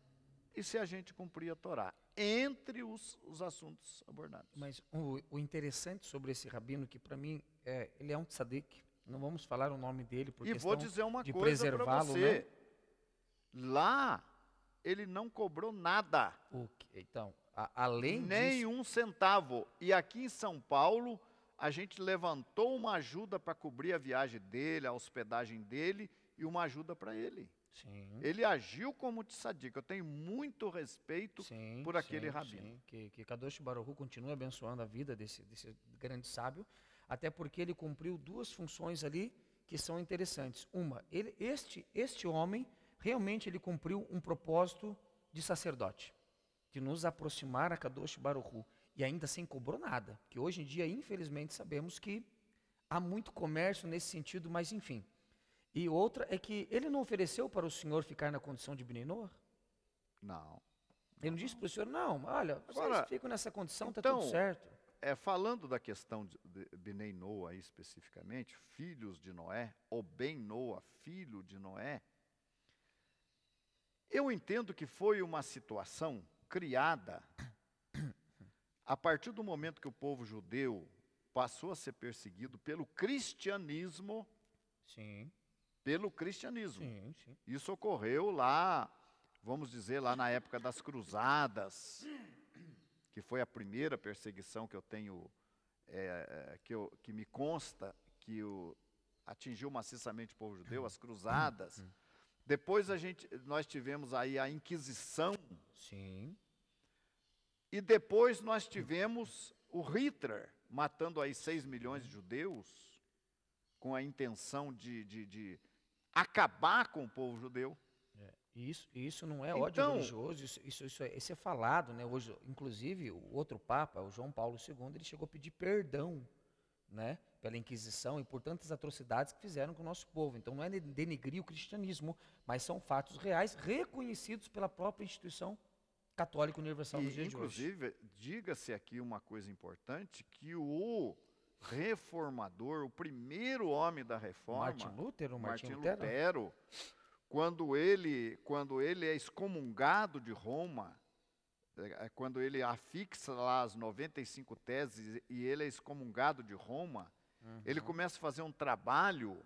e se a gente cumpria a Torá, entre os, os assuntos abordados. Mas o, o interessante sobre esse rabino, que para mim, é, ele é um tzadik, não vamos falar o nome dele, porque E vou dizer uma de coisa lo né? lá ele não cobrou nada. O que, então, a, além Nenhum disso... centavo. E aqui em São Paulo, a gente levantou uma ajuda para cobrir a viagem dele, a hospedagem dele e uma ajuda para ele. Sim. Ele agiu como tzadik. Eu tenho muito respeito sim, por aquele sim, rabino. Sim. Que, que Kadosh Baruch continue abençoando a vida desse, desse grande sábio, até porque ele cumpriu duas funções ali que são interessantes. Uma, ele, este, este homem realmente ele cumpriu um propósito de sacerdote de nos aproximar a Kadosh Baruchu. E ainda sem cobrou nada, que hoje em dia, infelizmente, sabemos que há muito comércio nesse sentido, mas enfim. E outra é que ele não ofereceu para o senhor ficar na condição de Beninor? Não. Ele não disse para o senhor, não, olha, Agora, vocês ficam nessa condição, está então, tudo certo. É, falando da questão de, de Benei Noa especificamente, filhos de Noé, ou Ben Noa, filho de Noé, eu entendo que foi uma situação criada a partir do momento que o povo judeu passou a ser perseguido pelo cristianismo. Sim. Pelo cristianismo. Sim, sim. Isso ocorreu lá, vamos dizer, lá na época das cruzadas, que foi a primeira perseguição que eu tenho, é, é que, eu, que me consta que o, atingiu maciçamente o povo judeu, as cruzadas. Depois a gente, nós tivemos aí a Inquisição. Sim. E depois nós tivemos o Hitler matando aí 6 milhões de judeus, com a intenção de, de, de acabar com o povo judeu. É, isso, isso não é ódio então, religioso, isso, isso, isso, é, isso é falado, né? Hoje, inclusive, o outro Papa, o João Paulo II, ele chegou a pedir perdão né, pela Inquisição e por tantas atrocidades que fizeram com o nosso povo. Então não é denegrir o cristianismo, mas são fatos reais reconhecidos pela própria instituição católico universal e, nos dias Inclusive, diga-se aqui uma coisa importante, que o reformador, o primeiro homem da reforma, Martin Lutero, Martín Martin Lutero, Lutero quando ele, quando ele é excomungado de Roma, é, quando ele afixa lá as 95 teses e ele é excomungado de Roma, uhum. ele começa a fazer um trabalho,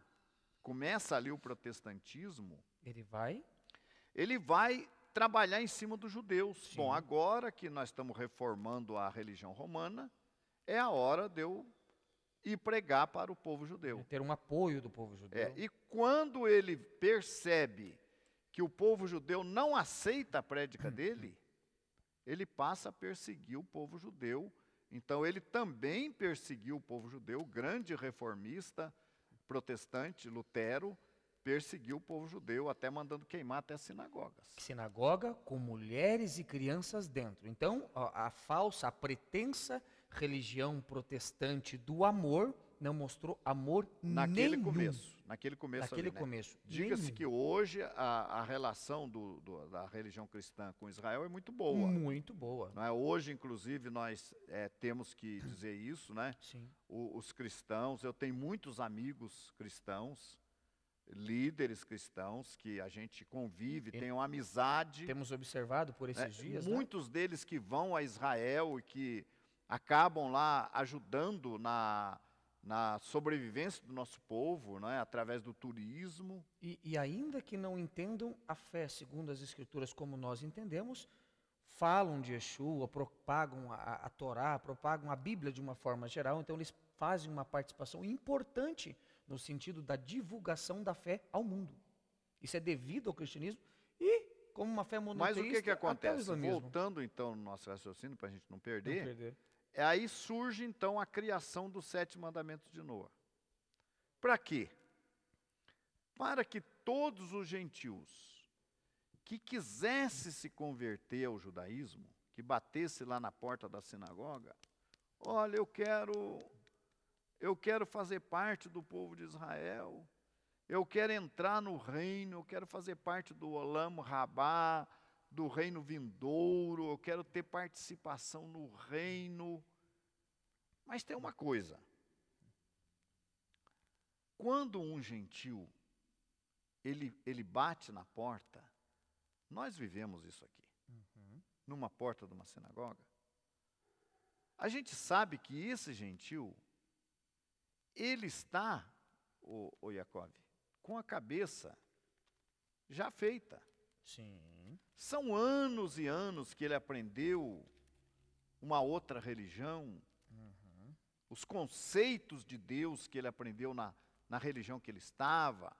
começa ali o protestantismo. Ele vai? Ele vai trabalhar em cima dos judeus. Sim. Bom, agora que nós estamos reformando a religião romana, é a hora de eu ir pregar para o povo judeu. E ter um apoio do povo é, judeu. É, e quando ele percebe que o povo judeu não aceita a prédica <clears throat> dele, ele passa a perseguir o povo judeu. Então, ele também perseguiu o povo judeu, grande reformista protestante, Lutero, perseguiu o povo judeu, até mandando queimar até sinagogas. Sinagoga com mulheres e crianças dentro. Então, a, a falsa, a pretensa religião protestante do amor não mostrou amor naquele nenhum. começo. Naquele começo. Naquele ali, né? começo. Diga-se que hoje a, a relação do, do, da religião cristã com Israel é muito boa. Muito boa. É? Hoje, inclusive, nós é, temos que dizer isso, né? Sim. O, os cristãos, eu tenho muitos amigos cristãos líderes cristãos que a gente convive, e tem uma amizade. Temos observado por esses né? dias. Né? Muitos né? deles que vão a Israel e que acabam lá ajudando na, na sobrevivência do nosso povo, né? através do turismo. E, e ainda que não entendam a fé segundo as Escrituras como nós entendemos, falam de Yeshua, propagam a, a Torá, propagam a Bíblia de uma forma geral, então eles fazem uma participação importante no sentido da divulgação da fé ao mundo. Isso é devido ao cristianismo e como uma fé monoteísta. Mas o que, que acontece? Voltando então no nosso raciocínio, para a gente não perder, não perder. É, aí surge então a criação dos sete mandamentos de Noé. Para quê? Para que todos os gentios que quisesse se converter ao judaísmo, que batesse lá na porta da sinagoga, olha, eu quero eu quero fazer parte do povo de Israel, eu quero entrar no reino, eu quero fazer parte do Olam Rabá, do reino vindouro, eu quero ter participação no reino. Mas tem uma coisa: quando um gentil ele, ele bate na porta, nós vivemos isso aqui, uhum. numa porta de uma sinagoga. A gente sabe que esse gentil ele está, o, o Jacob, com a cabeça já feita. Sim. São anos e anos que ele aprendeu uma outra religião, uhum. os conceitos de Deus que ele aprendeu na, na religião que ele estava.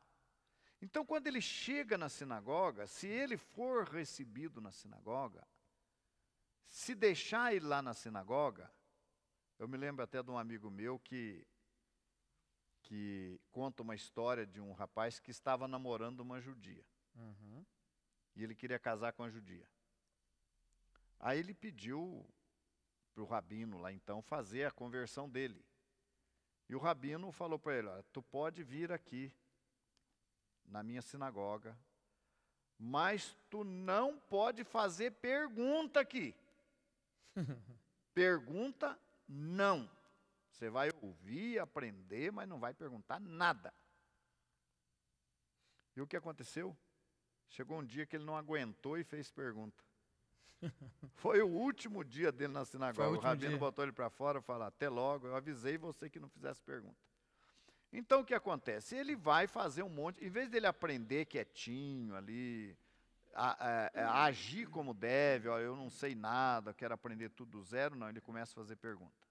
Então, quando ele chega na sinagoga, se ele for recebido na sinagoga, se deixar ele lá na sinagoga, eu me lembro até de um amigo meu que que conta uma história de um rapaz que estava namorando uma judia. Uhum. E ele queria casar com a judia. Aí ele pediu para o rabino lá então fazer a conversão dele. E o rabino falou para ele: Olha, tu pode vir aqui na minha sinagoga, mas tu não pode fazer pergunta aqui. <laughs> pergunta não. Você vai ouvir, aprender, mas não vai perguntar nada. E o que aconteceu? Chegou um dia que ele não aguentou e fez pergunta. <laughs> Foi o último dia dele na sinagoga. O, o rabino dia. botou ele para fora e falou: Até logo, eu avisei você que não fizesse pergunta. Então o que acontece? Ele vai fazer um monte, em vez dele aprender quietinho ali, a, a, a é, agir como deve, ó, eu não sei nada, quero aprender tudo do zero, não, ele começa a fazer pergunta.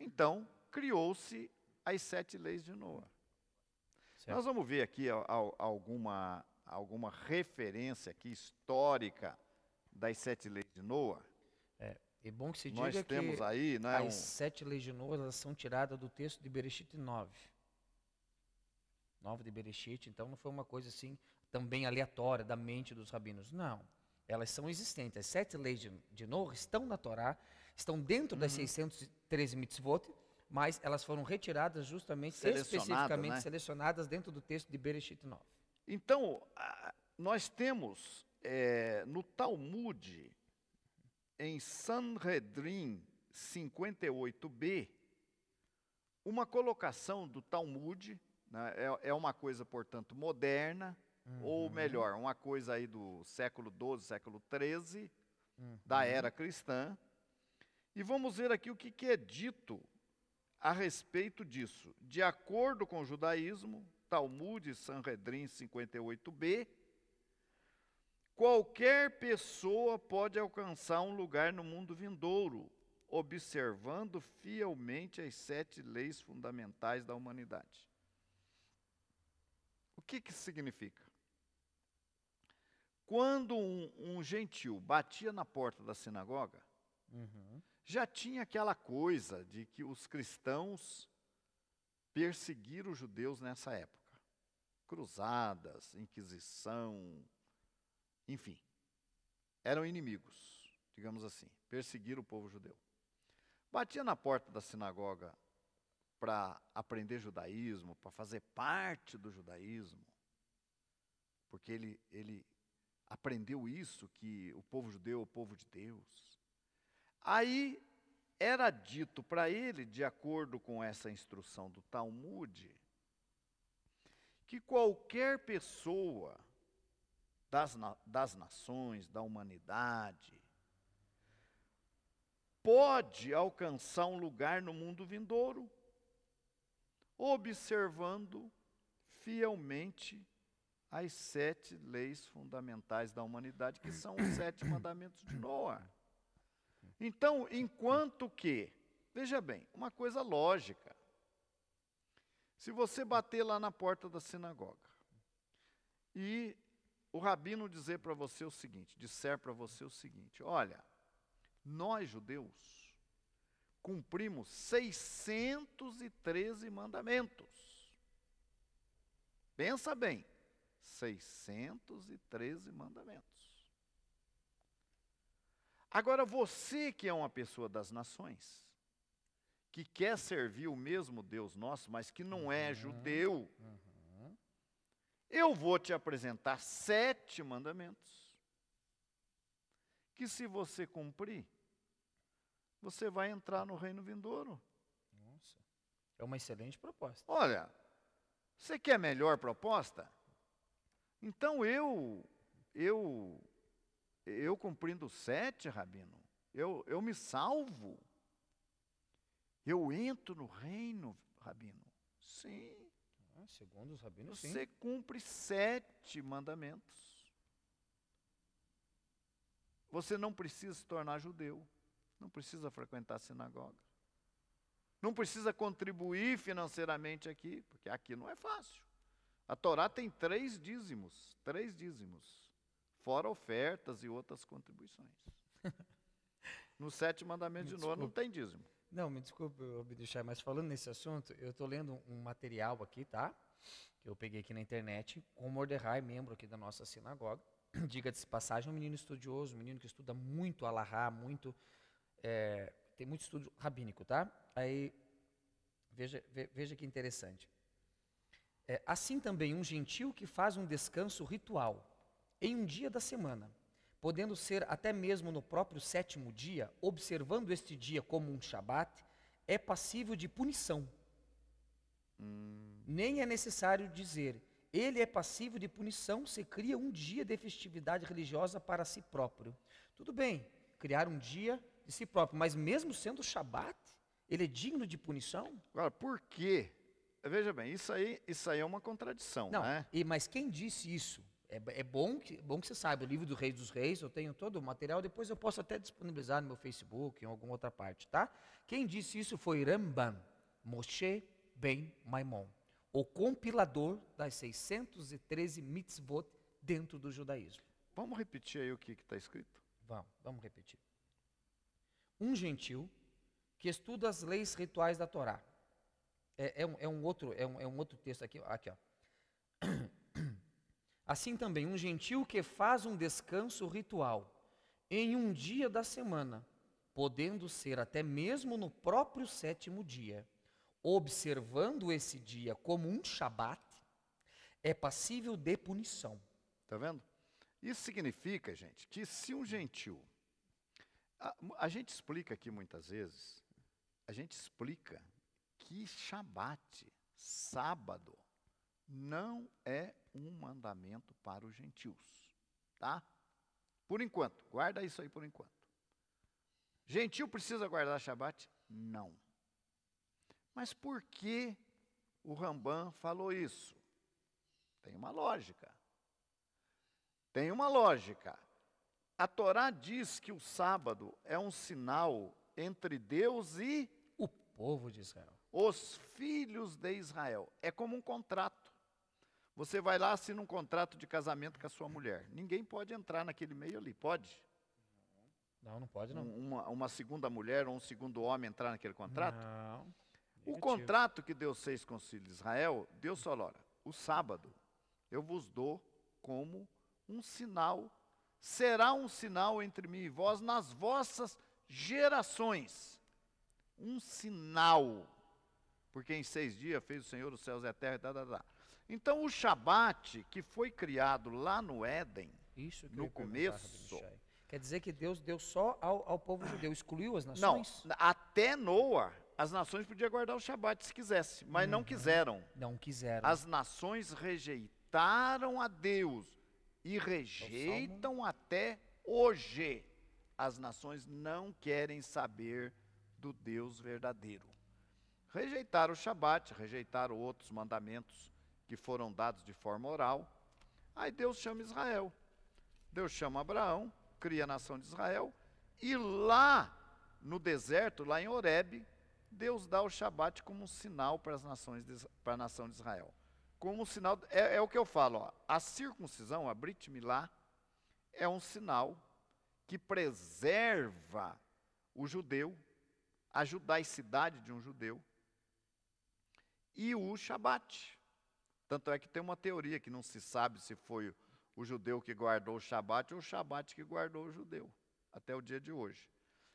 Então, criou-se as sete leis de Noé. Nós vamos ver aqui alguma, alguma referência aqui histórica das sete leis de Noé. É, é bom que se Nós diga temos que né, as um... sete leis de Noé são tiradas do texto de Bereshit 9. 9 de Bereshit, então não foi uma coisa assim também aleatória da mente dos rabinos. Não, elas são existentes. As sete leis de, de Noé estão na Torá, estão dentro das 613 uhum. mitzvot, mas elas foram retiradas justamente, Selecionado, especificamente né? selecionadas dentro do texto de Bereshit 9. Então, nós temos é, no Talmud, em Sanhedrin 58b, uma colocação do Talmud, né, é, é, uma coisa, portanto, moderna, uhum. ou melhor, uma coisa aí do século XII, século XIII, uhum. da era cristã, e vamos ver aqui o que, que é dito a respeito disso. De acordo com o judaísmo, Talmud e Sanhedrin 58b, qualquer pessoa pode alcançar um lugar no mundo vindouro, observando fielmente as sete leis fundamentais da humanidade. O que, que significa? Quando um, um gentil batia na porta da sinagoga, uhum já tinha aquela coisa de que os cristãos perseguiram os judeus nessa época. Cruzadas, Inquisição, enfim. Eram inimigos, digamos assim, perseguiram o povo judeu. Batia na porta da sinagoga para aprender judaísmo, para fazer parte do judaísmo, porque ele, ele aprendeu isso, que o povo judeu é o povo de Deus. Aí era dito para ele, de acordo com essa instrução do Talmud, que qualquer pessoa das, das nações, da humanidade, pode alcançar um lugar no mundo vindouro, observando fielmente as sete leis fundamentais da humanidade, que são os sete mandamentos de Noé. Então, enquanto que, veja bem, uma coisa lógica. Se você bater lá na porta da sinagoga e o rabino dizer para você o seguinte, disser para você o seguinte: olha, nós judeus cumprimos 613 mandamentos. Pensa bem, 613 mandamentos. Agora, você que é uma pessoa das nações, que quer servir o mesmo Deus nosso, mas que não é uhum. judeu, uhum. eu vou te apresentar sete mandamentos. Que se você cumprir, você vai entrar no reino vindouro. Nossa, é uma excelente proposta. Olha, você quer melhor proposta? Então eu, eu eu cumprindo sete, Rabino, eu, eu me salvo. Eu entro no reino, Rabino. Sim. Ah, segundo os rabinos, sim. Você cumpre sete mandamentos. Você não precisa se tornar judeu. Não precisa frequentar a sinagoga. Não precisa contribuir financeiramente aqui, porque aqui não é fácil. A Torá tem três dízimos. Três dízimos. Fora ofertas e outras contribuições. <laughs> No sétimo mandamento de novo não tem dízimo. Não, me desculpe, Abduchai, mas falando nesse assunto, eu estou lendo um material aqui, tá? Que eu peguei aqui na internet, com o Mordecai, membro aqui da nossa sinagoga. <clears throat> Diga-se passagem, um menino estudioso, um menino que estuda muito alahá, muito. É, tem muito estudo rabínico, tá? Aí, veja, veja que interessante. É, assim também, um gentil que faz um descanso ritual em um dia da semana, podendo ser até mesmo no próprio sétimo dia, observando este dia como um shabat, é passível de punição. Hum. Nem é necessário dizer, ele é passivo de punição se cria um dia de festividade religiosa para si próprio. Tudo bem, criar um dia de si próprio, mas mesmo sendo shabat, ele é digno de punição? Agora, por quê? Veja bem, isso aí, isso aí é uma contradição. Não, né? e, mas quem disse isso? É, é, bom, que, bom que você saiba, o livro do Rei dos Reis, eu tenho todo o material, depois eu posso até disponibilizar no meu Facebook, em alguma outra parte, tá? Quem disse isso foi Ramban Moshe Ben Maimon, o compilador das 613 mitzvot dentro do judaísmo. Vamos repetir aí o que está escrito? Vamos, vamos repetir. Um gentil que estuda as leis rituais da Torá. É, é, um, é um, outro, é, um, é um outro texto aqui, aqui ó. Assim também, um gentil que faz um descanso ritual em um dia da semana, podendo ser até mesmo no próprio sétimo dia, observando esse dia como um shabat, é passível de punição. Está vendo? Isso significa, gente, que se um gentil. A, a, gente explica aqui muitas vezes, a gente explica que shabat, sábado, não é um mandamento para os gentios, tá? Por enquanto, guarda isso aí por enquanto. Gentil precisa guardar Shabat? Não. Mas por que o Rambam falou isso? Tem uma lógica. Tem uma lógica. A Torá diz que o sábado é um sinal entre Deus e o povo de Israel. Os filhos de Israel. É como um contrato. Você vai lá, assina um contrato de casamento com a sua mulher. Ninguém pode entrar naquele meio ali, pode? Não, não pode não. Uma, uma segunda mulher ou um segundo homem entrar naquele contrato? Não. O contrato que Deus fez com os filhos de Israel, Deus falou, olha, o sábado eu vos dou como um sinal, será um sinal entre mim e vós nas vossas gerações. Um sinal. Porque em seis dias fez o Senhor os céus e a terra e tal, tá, tal. Então o Shabat, que foi criado lá no Éden, no começo... Quer dizer que Deus deu só ao, ao povo judeu, excluiu as nações? Não, até Noa, as nações podiam guardar o Shabat se quisesse, mas uhum. não quiseram. Não quiseram. As nações rejeitaram a Deus e então, rejeitam Salmo... até hoje. As nações não querem saber do Deus verdadeiro. Rejeitaram o Shabat, rejeitaram outros mandamentos que foram dados de forma oral. Aí Deus chama Israel. Deus chama Abraão, cria a nação de Israel, e lá no deserto, lá em Horebe, Deus dá o Shabat como um sinal para, as nações de, para a nação de Israel. Como um sinal, é, é o que eu falo, ó, a circuncisão, a Brit Milá, é um sinal que preserva o judeu, a judaicidade de um judeu, e o Shabat. Tanto é que tem uma teoria que não se sabe se foi o judeu que guardou o Shabat ou o Shabat que guardou o judeu, até o dia de hoje.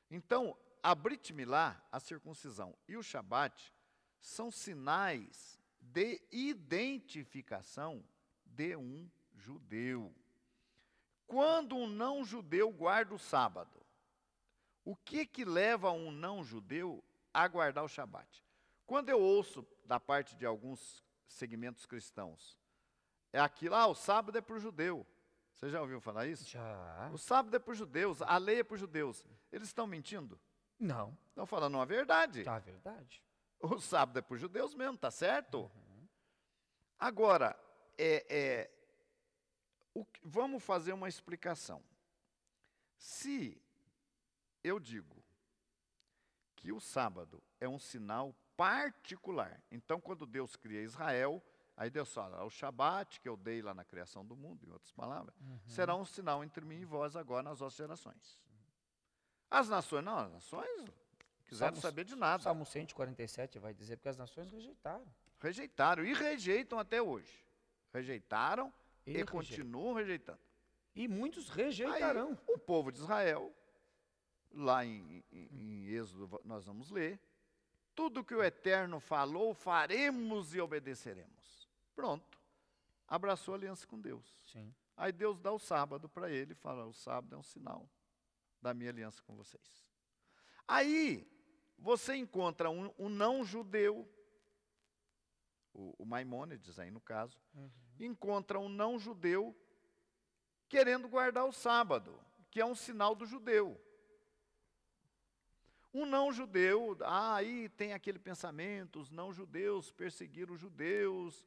Então, a Brit Milá, a circuncisão e o Shabat são sinais de identificação de um judeu. Quando um não judeu guarda o sábado, o que que leva um não judeu a guardar o Shabat? Quando eu ouço da parte de alguns segmentos cristãos. É aquilo, ah, o sábado é para o judeu. Você já ouviu falar isso? Já. O sábado é para os judeus, a lei é para os judeus. Eles estão mentindo? Não. Estão falando uma verdade. Está a verdade. O sábado é para os judeus mesmo, tá certo? Uhum. Agora, é, é, o, vamos fazer uma explicação. Se eu digo que o sábado é um sinal particular. Então, quando Deus cria Israel, aí Deus fala, o Shabat que eu dei lá na criação do mundo, em outras palavras, uhum. será um sinal entre mim e vós agora nas vossas gerações. Uhum. As nações, não, as nações quiseram Salmo, saber de nada. Salmo 147 vai dizer, porque as nações rejeitaram. Rejeitaram e rejeitam até hoje. Rejeitaram e, e rejeita. continuam rejeitando. E muitos rejeitarão. Aí, o povo de Israel, lá em, em, em Êxodo, nós vamos ler, tudo que o Eterno falou, faremos e obedeceremos. Pronto. Abraçou a aliança com Deus. Sim. Aí Deus dá o sábado para ele e fala: o sábado é um sinal da minha aliança com vocês. Aí você encontra um, um não judeu, o, o, Maimônides aí no caso, uhum. encontra um não judeu querendo guardar o sábado, que é um sinal do judeu. Um não-judeu, ah, aí tem aquele pensamento: os não-judeus perseguiram os judeus,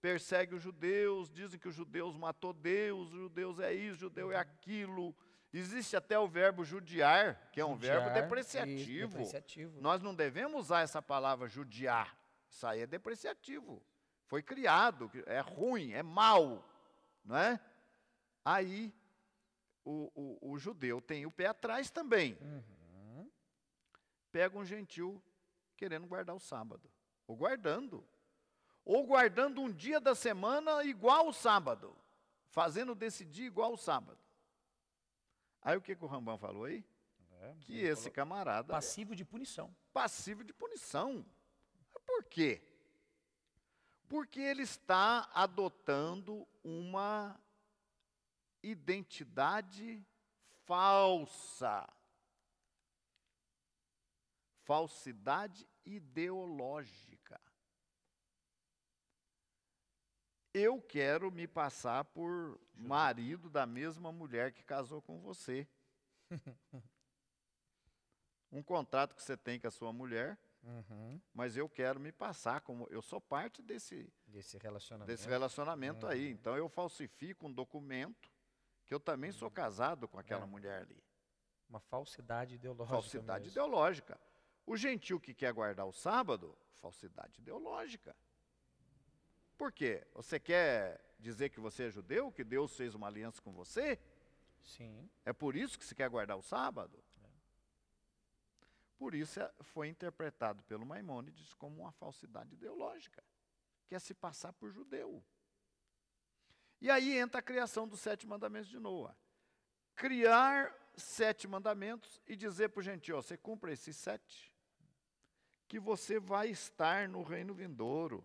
persegue os judeus, dizem que os judeus matou Deus, os judeus é isso, judeu é uhum. aquilo. Existe até o verbo judiar, que é um judiar, verbo depreciativo. depreciativo. Nós não devemos usar essa palavra judiar. Isso aí é depreciativo. Foi criado, é ruim, é mal, não é? Aí o, o, o judeu tem o pé atrás também. Uhum pega um gentil querendo guardar o sábado, ou guardando, ou guardando um dia da semana igual o sábado, fazendo desse dia igual o sábado. Aí o que, que o Rambam falou aí? É, que esse falou, camarada. Passivo de punição. Passivo de punição. Por quê? Porque ele está adotando uma identidade falsa falsidade ideológica. Eu quero me passar por marido da mesma mulher que casou com você. <laughs> um contrato que você tem com a sua mulher, uhum. mas eu quero me passar como eu sou parte desse desse relacionamento, desse relacionamento uhum. aí. Então eu falsifico um documento que eu também uhum. sou casado com aquela é. mulher ali. Uma falsidade ideológica. Falsidade mesmo. ideológica. O gentil que quer guardar o sábado, falsidade ideológica. Por quê? Você quer dizer que você é judeu, que Deus fez uma aliança com você? Sim. É por isso que você quer guardar o sábado? É. Por isso é, foi interpretado pelo Maimônides como uma falsidade ideológica. Quer é se passar por judeu. E aí entra a criação dos sete mandamentos de Noa. Criar sete mandamentos e dizer para o gentil, você cumpre esses sete, que você vai estar no reino vindouro.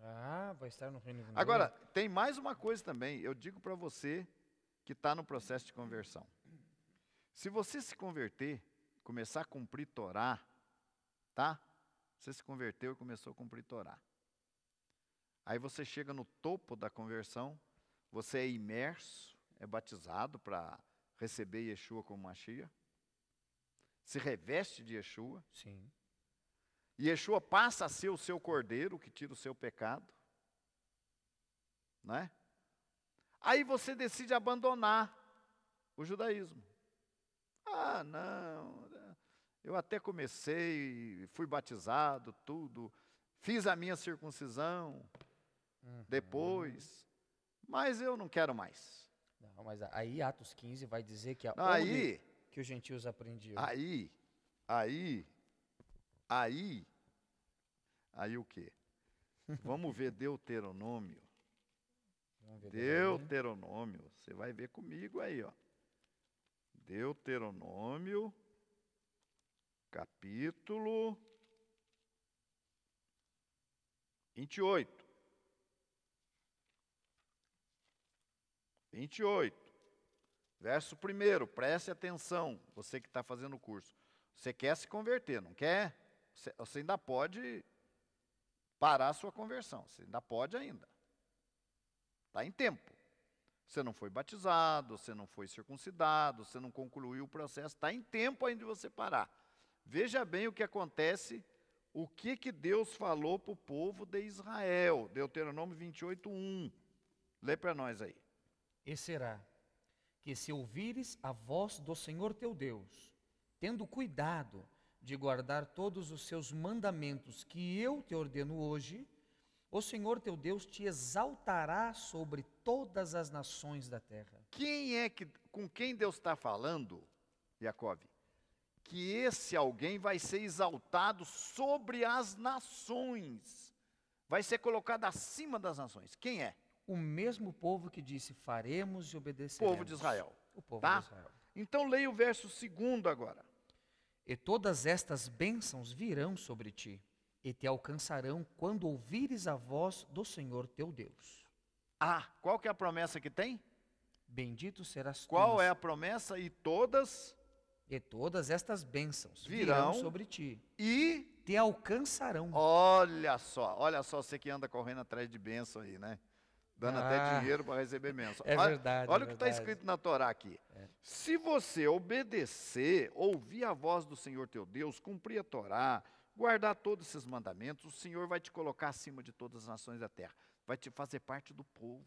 Ah, vai estar no reino vindouro. Agora, tem mais uma coisa também. Eu digo para você que está no processo de conversão. Se você se converter, começar a cumprir Torá, tá? Você se converteu e começou a cumprir Torá. Aí você chega no topo da conversão, você é imerso, é batizado para receber Yeshua como Mashiach, se reveste de Yeshua. Sim. E Yeshua passa a ser o seu cordeiro que tira o seu pecado. Né? Aí você decide abandonar o judaísmo. Ah, não, eu até comecei, fui batizado, tudo, fiz a minha circuncisão uhum. depois, mas eu não quero mais. Não, mas aí Atos 15 vai dizer que a aí, que os gentios aprendiam. Aí, aí Aí, aí o quê? Vamos ver Deuteronômio. Deuteronômio. Você vai ver comigo aí, ó. Deuteronômio, capítulo 28. 28. Verso 1, preste atenção, você que está fazendo o curso. Você quer se converter, não quer? Você ainda pode parar a sua conversão, você ainda pode ainda. Está em tempo. Você não foi batizado, você não foi circuncidado, você não concluiu o processo, está em tempo ainda de você parar. Veja bem o que acontece, o que, que Deus falou para o povo de Israel. Deuteronômio 28, 1. Lê para nós aí. E será que se ouvires a voz do Senhor teu Deus, tendo cuidado de guardar todos os seus mandamentos que eu te ordeno hoje, o Senhor teu Deus te exaltará sobre todas as nações da terra. Quem é que, com quem Deus está falando, Jacob? Que esse alguém vai ser exaltado sobre as nações, vai ser colocado acima das nações. Quem é? O mesmo povo que disse: faremos e obedeceremos. O povo de Israel. O povo tá? de Israel. Então leia o verso segundo agora. E todas estas bênçãos virão sobre ti e te alcançarão quando ouvires a voz do Senhor teu Deus. Ah, qual que é a promessa que tem? Bendito serás tu. Qual é a promessa? E todas e todas estas bênçãos virão, virão sobre ti e te alcançarão. Olha só, olha só você que anda correndo atrás de bênção aí, né? dando ah, até dinheiro para receber menos. É olha, verdade. Olha é o que está escrito na Torá aqui. É. Se você obedecer, ouvir a voz do Senhor teu Deus, cumprir a Torá, guardar todos esses mandamentos, o Senhor vai te colocar acima de todas as nações da terra. Vai te fazer parte do povo.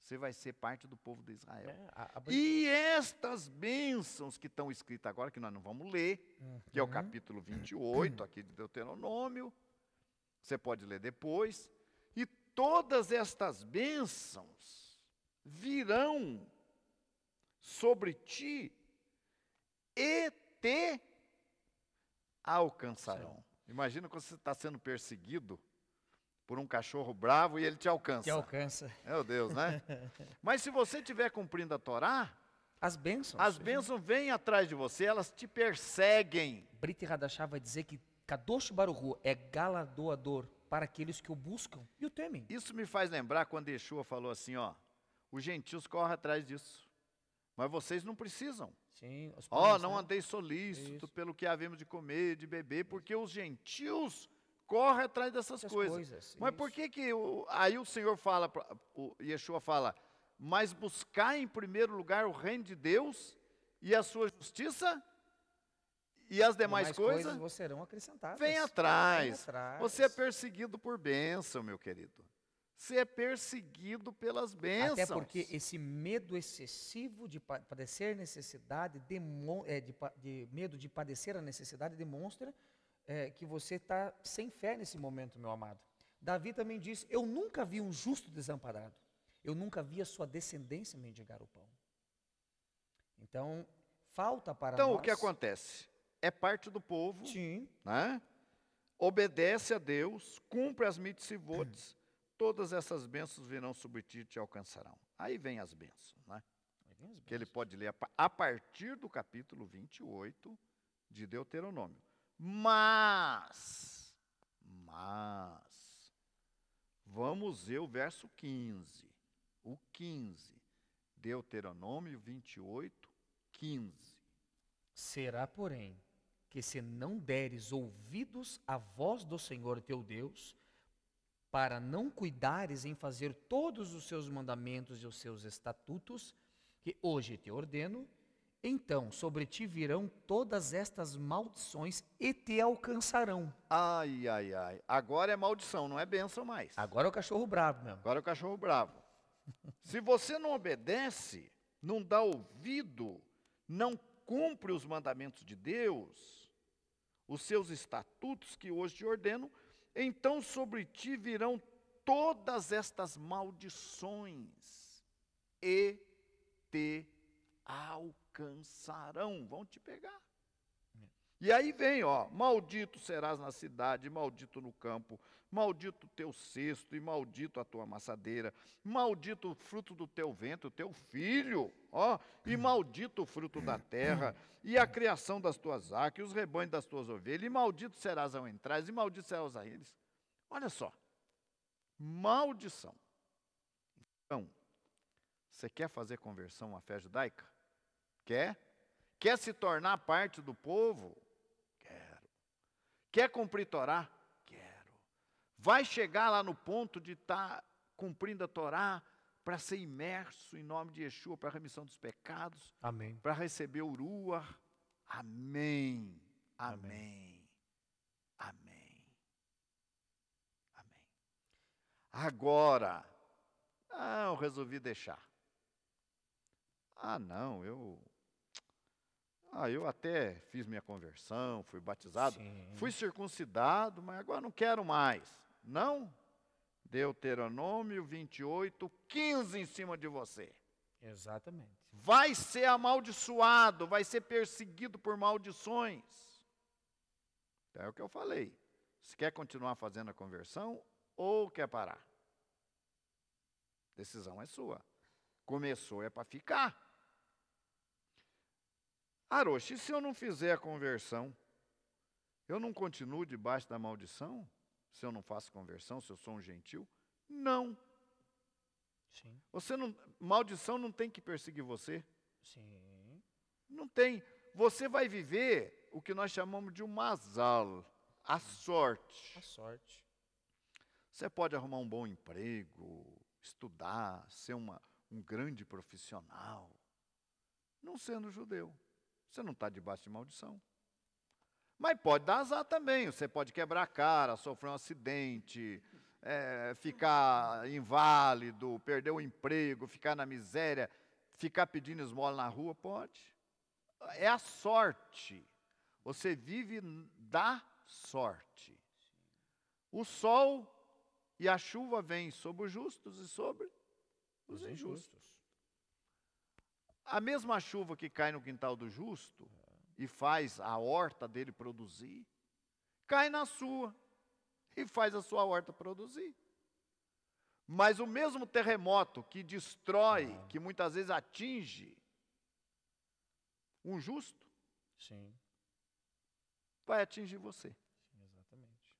Você vai ser parte do povo de Israel. É, a, a... E estas bênçãos que estão escritas agora, que nós não vamos ler, uhum. que é o uhum. capítulo 28 aqui de Deuteronômio, você pode ler depois todas estas bênçãos virão sobre ti e te alcançarão. Imagina quando você está sendo perseguido por um cachorro bravo e ele te alcança. Te alcança. Meu Deus, né? <laughs> Mas se você estiver cumprindo a Torá, as bênçãos. As bênçãos vêm atrás de você, elas te perseguem. Brit Radachá vai dizer que Kadosh Baruhu é galardoador para aqueles que o buscam e o temem. Isso me faz lembrar quando Yeshua falou assim, ó, os gentios correm atrás disso, mas vocês não precisam. Sim, ó, não né? andei solícito pelo que havemos de comer, de beber, porque Isso. os gentios correm atrás dessas coisas. coisas. Mas Isso. por que que, o, aí o Senhor fala, o Yeshua fala, mas buscar em primeiro lugar o reino de Deus e a sua justiça e as demais, demais coisas, coisas vos serão acrescentadas. Vem atrás. vem atrás. Você é perseguido por bênção, meu querido. Você é perseguido pelas bênçãos. Até porque esse medo excessivo de padecer necessidade, é, de, de, medo de padecer a necessidade, demonstra é, que você está sem fé nesse momento, meu amado. Davi também disse Eu nunca vi um justo desamparado. Eu nunca vi a sua descendência mendigar o pão. Então, falta para então, nós. Então, o que acontece? é parte do povo. Sim. Né? Obedece a Deus, cumpre as mitzivotes, todas essas bênçãos virão sobre ti e te alcançarão. Aí vem as bênçãos, né? que ele pode ler a partir do capítulo 28 de Deuteronômio. Mas, mas, vamos ver o verso 15. O 15, Deuteronômio 28, 15. Será, porém, que se não deres ouvidos à voz do Senhor teu Deus, para não cuidares em fazer todos os seus mandamentos e os seus estatutos, que hoje te ordeno, então sobre ti virão todas estas maldições e te alcançarão. Ai, ai, ai. Agora é maldição, não é bênção mais. Agora é o cachorro bravo mesmo. Agora é o cachorro bravo. <laughs> Se você não obedece, não dá ouvido, não cumpre os mandamentos de Deus, os seus estatutos que hoje te ordeno, então sobre ti virão todas estas maldições e te alcançarão, vão te pegar. E aí vem, ó, maldito serás na cidade, maldito no campo, maldito teu cesto e maldito a tua amassadeira, maldito o fruto do teu ventre, teu filho, ó, e maldito o fruto da terra, e a criação das tuas vacas, e os rebanhos das tuas ovelhas, e maldito serás ao entrar, e maldito serás a eles. Olha só, maldição. Então, você quer fazer conversão à fé judaica? Quer? Quer se tornar parte do povo? Quer cumprir Torá? Quero. Vai chegar lá no ponto de estar tá cumprindo a Torá para ser imerso em nome de Yeshua para a remissão dos pecados. Amém. Para receber o Amém. Amém. Amém. Amém. Agora, ah, eu resolvi deixar. Ah, não, eu ah, eu até fiz minha conversão, fui batizado, Sim. fui circuncidado, mas agora não quero mais. Não. Deuteronômio 28, 15 em cima de você. Exatamente. Vai ser amaldiçoado, vai ser perseguido por maldições. Então é o que eu falei. Se quer continuar fazendo a conversão ou quer parar? Decisão é sua. Começou é para ficar e se eu não fizer a conversão, eu não continuo debaixo da maldição? Se eu não faço conversão, se eu sou um gentil? Não. Sim. Você não, maldição não tem que perseguir você. Sim. Não tem. Você vai viver o que nós chamamos de um mazal, a sorte. A sorte. Você pode arrumar um bom emprego, estudar, ser uma, um grande profissional, não sendo judeu. Você não está debaixo de maldição. Mas pode dar azar também. Você pode quebrar a cara, sofrer um acidente, é, ficar inválido, perder o emprego, ficar na miséria, ficar pedindo esmola na rua. Pode. É a sorte. Você vive da sorte. O sol e a chuva vêm sobre os justos e sobre os injustos. A mesma chuva que cai no quintal do justo e faz a horta dele produzir, cai na sua e faz a sua horta produzir. Mas o mesmo terremoto que destrói, ah. que muitas vezes atinge um justo, Sim. vai atingir você. Sim, exatamente.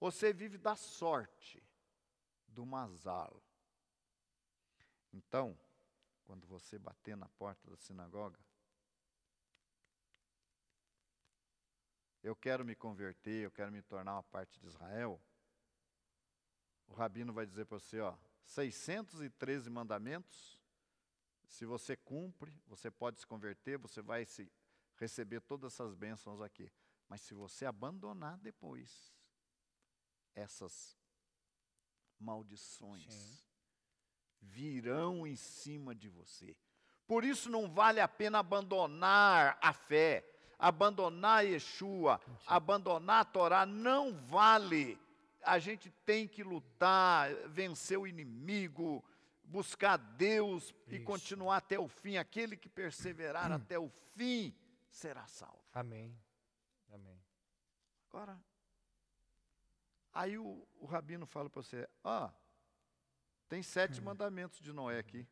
Você vive da sorte do mazalo. Então, quando você bater na porta da sinagoga? Eu quero me converter, eu quero me tornar uma parte de Israel. O rabino vai dizer para você, ó, 613 mandamentos. Se você cumpre, você pode se converter, você vai se receber todas essas bênçãos aqui. Mas se você abandonar depois essas maldições, Sim virão em cima de você. Por isso não vale a pena abandonar a fé, abandonar Yeshua, abandonar a Torá, não vale. A gente tem que lutar, vencer o inimigo, buscar Deus isso. e continuar até o fim. Aquele que perseverar hum. até o fim será salvo. Amém. Amém. Agora, aí o, o rabino fala para você: ó, oh, tem sete hum. mandamentos de Noé aqui.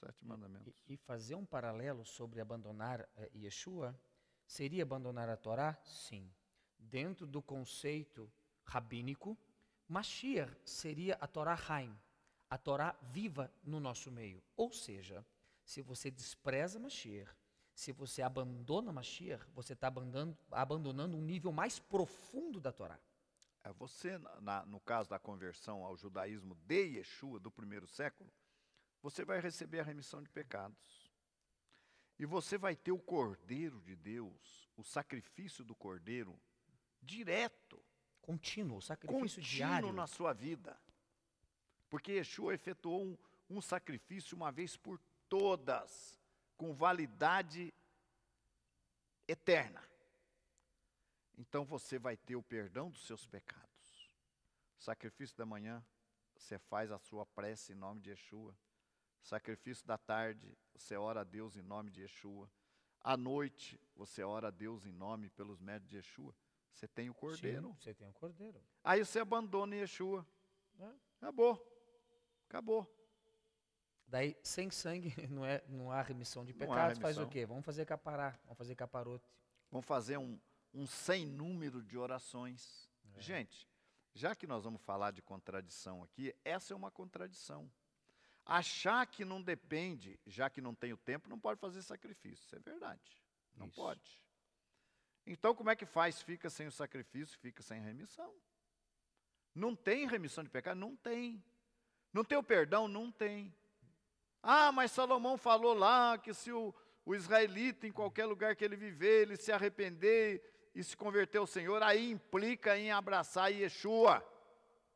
Sete mandamentos. E, fazer um paralelo sobre abandonar eh, Yeshua seria abandonar a Torá? Sim. Dentro do conceito rabínico, Mashiach seria a Torá Haim, a Torá viva no nosso meio. Ou seja, se você despreza Mashiach, se você abandona Mashiach, você está abandonando, abandonando um nível mais profundo da Torá. É, você, na, no caso da conversão ao judaísmo de Yeshua, do primeiro século, você vai receber a remissão de pecados. E você vai ter o Cordeiro de Deus, o sacrifício do Cordeiro, direto. Contínuo, sacrifício contínuo diário. na sua vida. Porque Yeshua efetuou um, um sacrifício uma vez por todas, com validade eterna então você vai ter o perdão dos seus pecados. Sacrifício da manhã, você faz a sua prece em nome de Yeshua. Sacrifício da tarde, você ora a Deus em nome de Yeshua. À noite, você ora a Deus em nome pelos méritos de Yeshua. Você tem o cordeiro. Sim, você tem o cordeiro. Aí você abandona Yeshua. É. Acabou. Acabou. Daí, sem sangue, <laughs> não, é, não há remissão de pecados. Remissão. Faz o quê? Vamos fazer capará, vamos fazer caparote. Vamos fazer um, um sem número de orações. É. Gente, já que nós vamos falar de contradição aqui, essa é uma contradição. Achar que não depende, já que não tem o tempo, não pode fazer sacrifício. Isso é verdade. Não Isso. pode. Então, como é que faz? Fica sem o sacrifício, fica sem remissão. Não tem remissão de pecado? Não tem. Não tem o perdão? Não tem. Ah, mas Salomão falou lá que se o, o israelita, em qualquer lugar que ele viver, ele se arrepender e se converter ao Senhor, aí implica em abraçar Yeshua.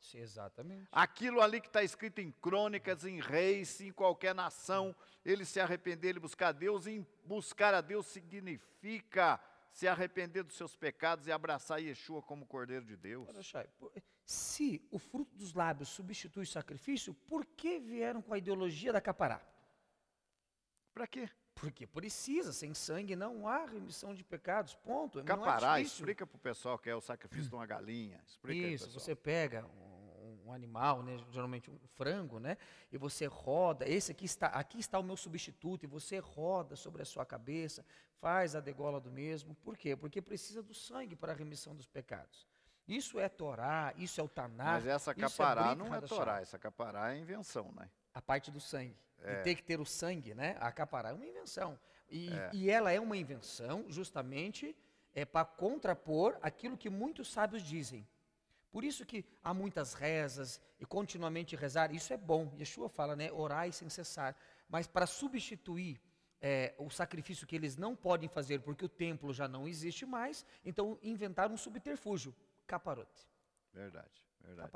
Sim, exatamente. Aquilo ali que está escrito em crônicas, em reis, em qualquer nação, ele se arrepender, ele buscar a Deus, e buscar a Deus significa se arrepender dos seus pecados e abraçar Yeshua como Cordeiro de Deus. Se o fruto dos lábios substitui o sacrifício, por que vieram com a ideologia da capará? Para quê? Porque precisa, sem sangue não há remissão de pecados, ponto. É capará, é explica para o pessoal que é o sacrifício de uma galinha. Explica Isso, aí, você pega um, um, animal, né, geralmente um frango, né, e você roda, esse aqui está, aqui está o meu substituto, e você roda sobre a sua cabeça, faz a degola do mesmo. Por quê? Porque precisa do sangue para a remissão dos pecados. Isso é Torá, isso é o Taná. Mas essa é capará é não é Torá, essa capará é invenção, né? A parte do sangue. É. E ter que ter o sangue, né? Acaparar é uma invenção. E, é. e ela é uma invenção justamente é para contrapor aquilo que muitos sábios dizem. Por isso que há muitas rezas e continuamente rezar, isso é bom. Yeshua fala, né? Orar sem cessar. Mas para substituir é, o sacrifício que eles não podem fazer porque o templo já não existe mais, então inventaram um subterfúgio, caparote. Verdade, verdade.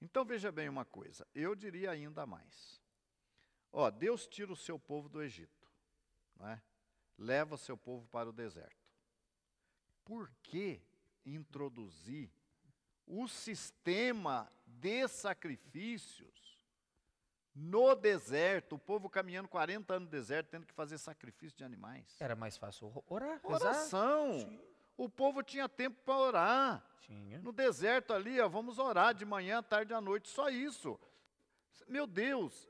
Então veja bem uma coisa, eu diria ainda mais. Ó, Deus tira o seu povo do Egito, é? leva o seu povo para o deserto. Por que introduzir o sistema de sacrifícios no deserto? O povo caminhando 40 anos no deserto, tendo que fazer sacrifício de animais. Era mais fácil orar, rezar. Oração. Sim. O povo tinha tempo para orar. Tinha. No deserto ali, ó, vamos orar de manhã, à tarde, à noite, só isso. Meu Deus,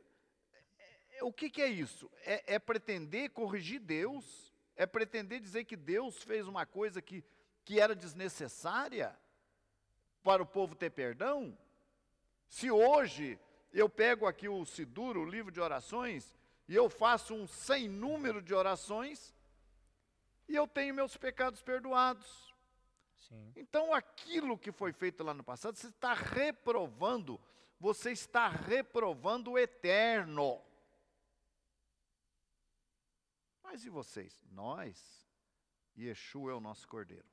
é, o que, que é isso? É, é, pretender corrigir Deus? É pretender dizer que Deus fez uma coisa que, que era desnecessária para o povo ter perdão? Se hoje eu pego aqui o Siduro, o livro de orações, e eu faço um sem número de orações, e eu tenho meus pecados perdoados. Sim. Então aquilo que foi feito lá no passado, você está reprovando, você está reprovando o eterno. Mas e vocês? Nós, Yeshua é o nosso cordeiro.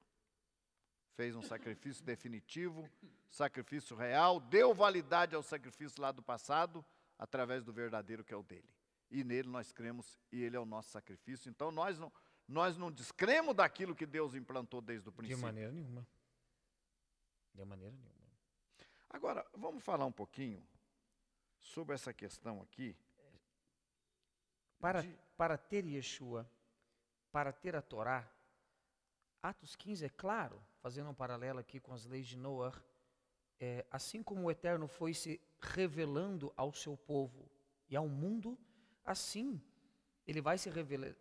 Fez um sacrifício definitivo, sacrifício real, deu validade ao sacrifício lá do passado, através do verdadeiro que é o dele. E nele nós cremos e ele é o nosso sacrifício. Então nós não, nós não descremos daquilo que Deus implantou desde o princípio. De maneira nenhuma. De maneira nenhuma. Agora, vamos falar um pouquinho sobre essa questão aqui para, de... para ter Yeshua, para ter a Torá, Atos 15 é claro, fazendo um paralelo aqui com as leis de Noé, assim como o Eterno foi se revelando ao seu povo e ao mundo, assim ele vai se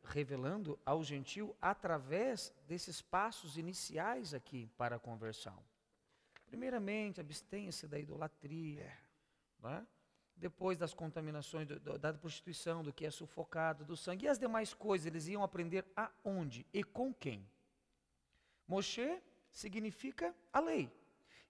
revelando ao gentil através desses passos iniciais aqui para a conversão. Primeiramente, abstenha-se da idolatria. É. Né? depois das contaminações, do, do, da prostituição, do que é sufocado, do sangue e as demais coisas, eles iam aprender aonde e com quem. Moshe significa a lei.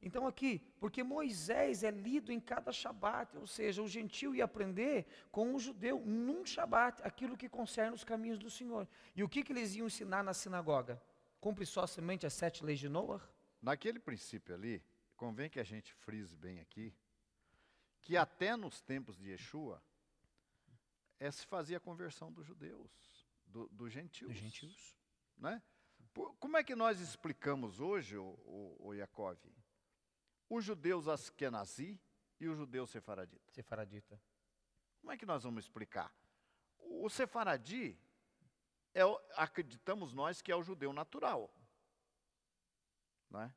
Então aqui, porque Moisés é lido em cada Shabat, ou seja, o gentil ia aprender com o judeu num Shabat, aquilo que concerne os caminhos do Senhor. E o que, que eles iam ensinar na sinagoga? Cumpre só somente as sete leis de Noah? Naquele princípio ali, convém que a gente frise bem aqui, que até nos tempos de Yeshua é, se fazia a conversão dos judeus, do, dos gentios. Dos gentios. Né? Por, como é que nós explicamos hoje, o, o Yaakov, os judeus askenazi e os judeus sefaradita? Sefaradita. Como é que nós vamos explicar? O sefaradi, é, acreditamos nós que é o judeu natural. Né?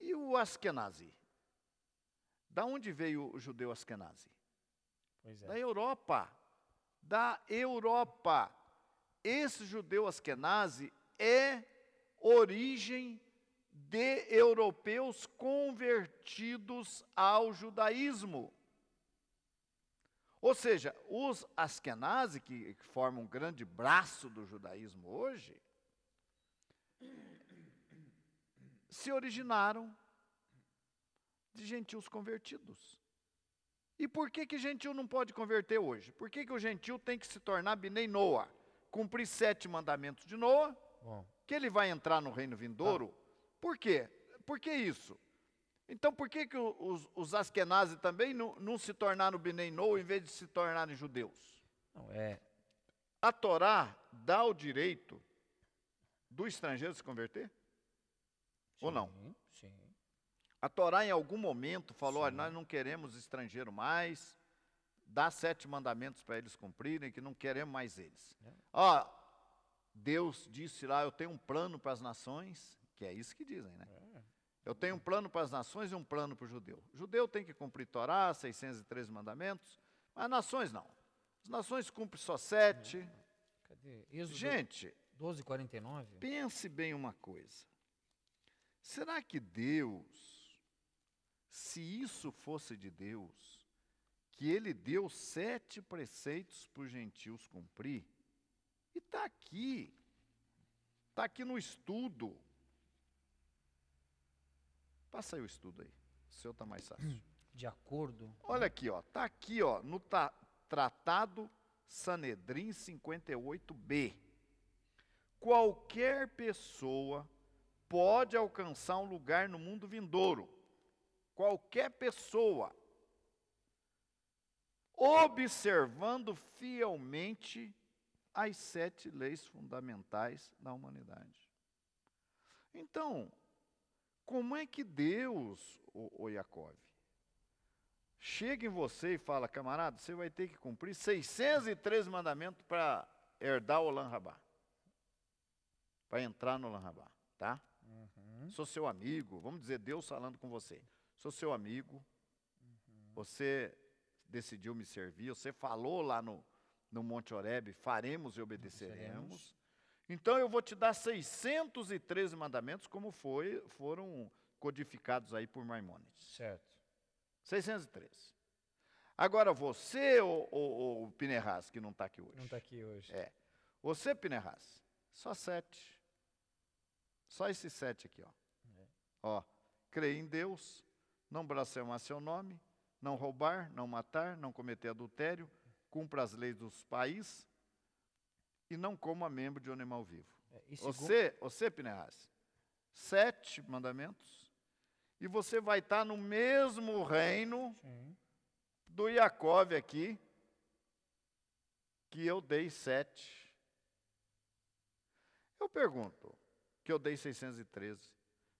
E o askenazi? Da onde veio o judeu askenazi? É. Da Europa. Da Europa. Esse judeu askenazi é origem de europeus convertidos ao judaísmo. Ou seja, os Askenazi, que formam um grande braço do judaísmo hoje, se originaram de gentios convertidos. E por que que gentil não pode converter hoje? Por que que o gentil tem que se tornar Binei Noa? Cumprir sete mandamentos de Noah, Bom. que ele vai entrar no reino vindouro? Ah. Por quê? Por que isso? Então, por que, que os, os Askenazi também não, não se tornaram Binei Noa em vez de se tornarem judeus? Não, é... A Torá dá o direito do estrangeiro se converter? Sim. Ou não? A Torá, em algum momento, falou: olha, nós não queremos estrangeiro mais, dá sete mandamentos para eles cumprirem, que não queremos mais eles. É. Ó, Deus disse lá: eu tenho um plano para as nações, que é isso que dizem, né? É. Eu tenho um plano para as nações e um plano para o judeu. O judeu tem que cumprir Torá, 613 mandamentos, mas nações não. As nações cumprem só sete. É. Cadê? Êxodo Gente, 12, 49. pense bem uma coisa. Será que Deus se isso fosse de Deus, que ele deu sete preceitos para os gentios cumprir, e está aqui, está aqui no estudo. Passa aí o estudo aí, o seu está mais fácil. <clears throat> De acordo. Olha aqui, ó, está aqui ó, no ta, Tratado Sanedrim 58b. Qualquer pessoa pode alcançar um lugar no mundo vindouro qualquer pessoa, observando fielmente as sete leis fundamentais da humanidade. Então, como é que Deus, o, o chega em você e fala, camarada, você vai ter que cumprir 603 mandamentos para herdar o Lanrabá, para entrar no Lanrabá, tá? Uhum. Sou seu amigo, vamos dizer, Deus falando com você sou seu amigo, uhum. você decidiu me servir, você falou lá no, no Monte Oreb, faremos e obedeceremos. Então eu vou te dar 613 mandamentos, como foi, foram codificados aí por Maimonides. Certo. 613. Agora você, o, o, o Pinerraz, que não está aqui hoje. Não está aqui hoje. É. Você, Pinerraz, só sete. Só esses sete aqui, ó. É. Ó, creia em Deus, não blasfemar seu nome, não roubar, não matar, não cometer adultério, cumpra as leis dos país e não coma membro de um animal vivo. É, segundo... Você, você Pinhas, sete mandamentos e você vai estar no mesmo reino Sim. do Jacob aqui, que eu dei sete. Eu pergunto, que eu dei 613,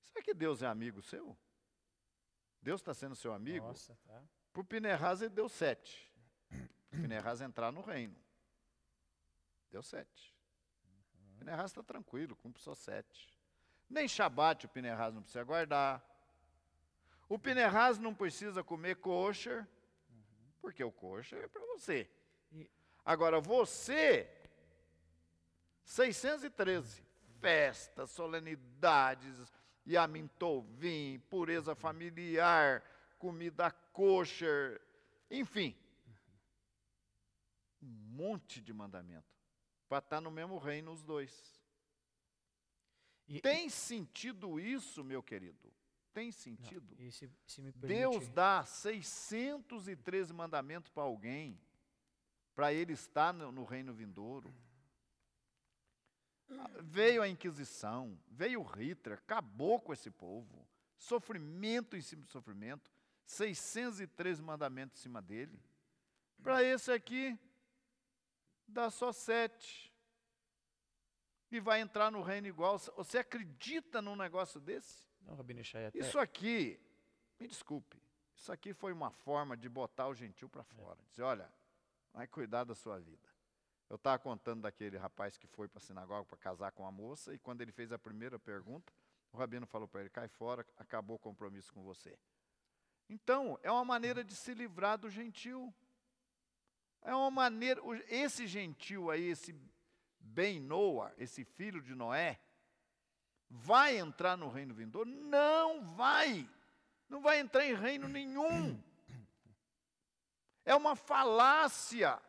será que Deus é amigo seu? Deus está sendo seu amigo. Nossa, tá. Para o Pinerraz ele deu sete. Para o Pinerraz entrar no reino. Deu sete. Uhum. O Pinerraz está tranquilo, cumpre só sete. Nem Shabat o Pinerraz não precisa guardar. O Pinerraz não precisa comer kosher, uhum. porque o kosher é para você. Agora, você, 613, uhum. festas, solenidades, yamin tovim, pureza familiar, comida kosher, enfim. Um monte de mandamento para estar tá no mesmo reino os dois. E, Tem sentido isso, meu querido? Tem sentido? Não, se, se permite... Deus dá 613 mandamentos para alguém, para ele estar no, no reino vindouro. Veio a Inquisição, veio o Hitler, acabou com esse povo. Sofrimento em cima de sofrimento, 603 mandamentos em cima dele. Para esse aqui, dá só sete. E vai entrar no reino igual. Você acredita num negócio desse? Não, Rabino até... Isso aqui, me desculpe, isso aqui foi uma forma de botar o gentil para fora. É. Dizer, olha, vai cuidar da sua vida. Eu estava contando daquele rapaz que foi para a sinagoga para casar com a moça, e quando ele fez a primeira pergunta, o rabino falou para ele: cai fora, acabou o compromisso com você. Então, é uma maneira de se livrar do gentil. É uma maneira. Esse gentil aí, esse Ben Noa, esse filho de Noé, vai entrar no reino vindouro? Não vai. Não vai entrar em reino nenhum. É uma falácia.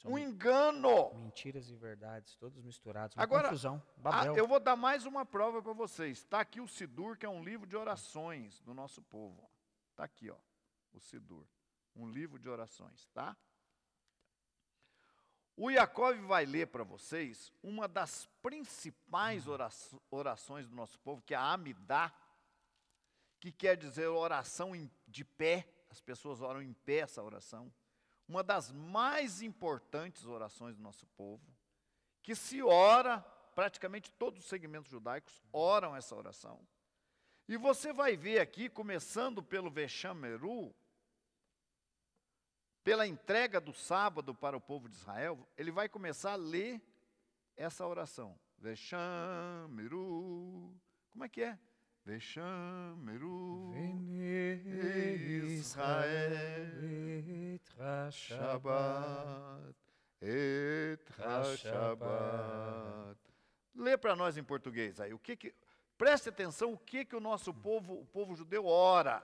São um engano. Mentiras e verdades, todos misturados. Uma Agora, confusão, ah, Babel. eu vou dar mais uma prova para vocês. Está aqui o Sidur, que é um livro de orações do nosso povo. Está aqui, ó, o Sidur. Um livro de orações, tá? O Jacob vai ler para vocês uma das principais hum. orações do nosso povo, que é a Amidá, que quer dizer oração de pé. As pessoas oram em pé essa oração uma das mais importantes orações do nosso povo, que se ora, praticamente todos os segmentos judaicos oram essa oração. E você vai ver aqui, começando pelo Vexameru, pela entrega do sábado para o povo de Israel, ele vai começar a ler essa oração. Vexameru. Como é que é? ושמרו Israel, את השבת, את השבת. Lê para nós em português aí, o que que... Preste atenção o que que o nosso povo, o povo judeu ora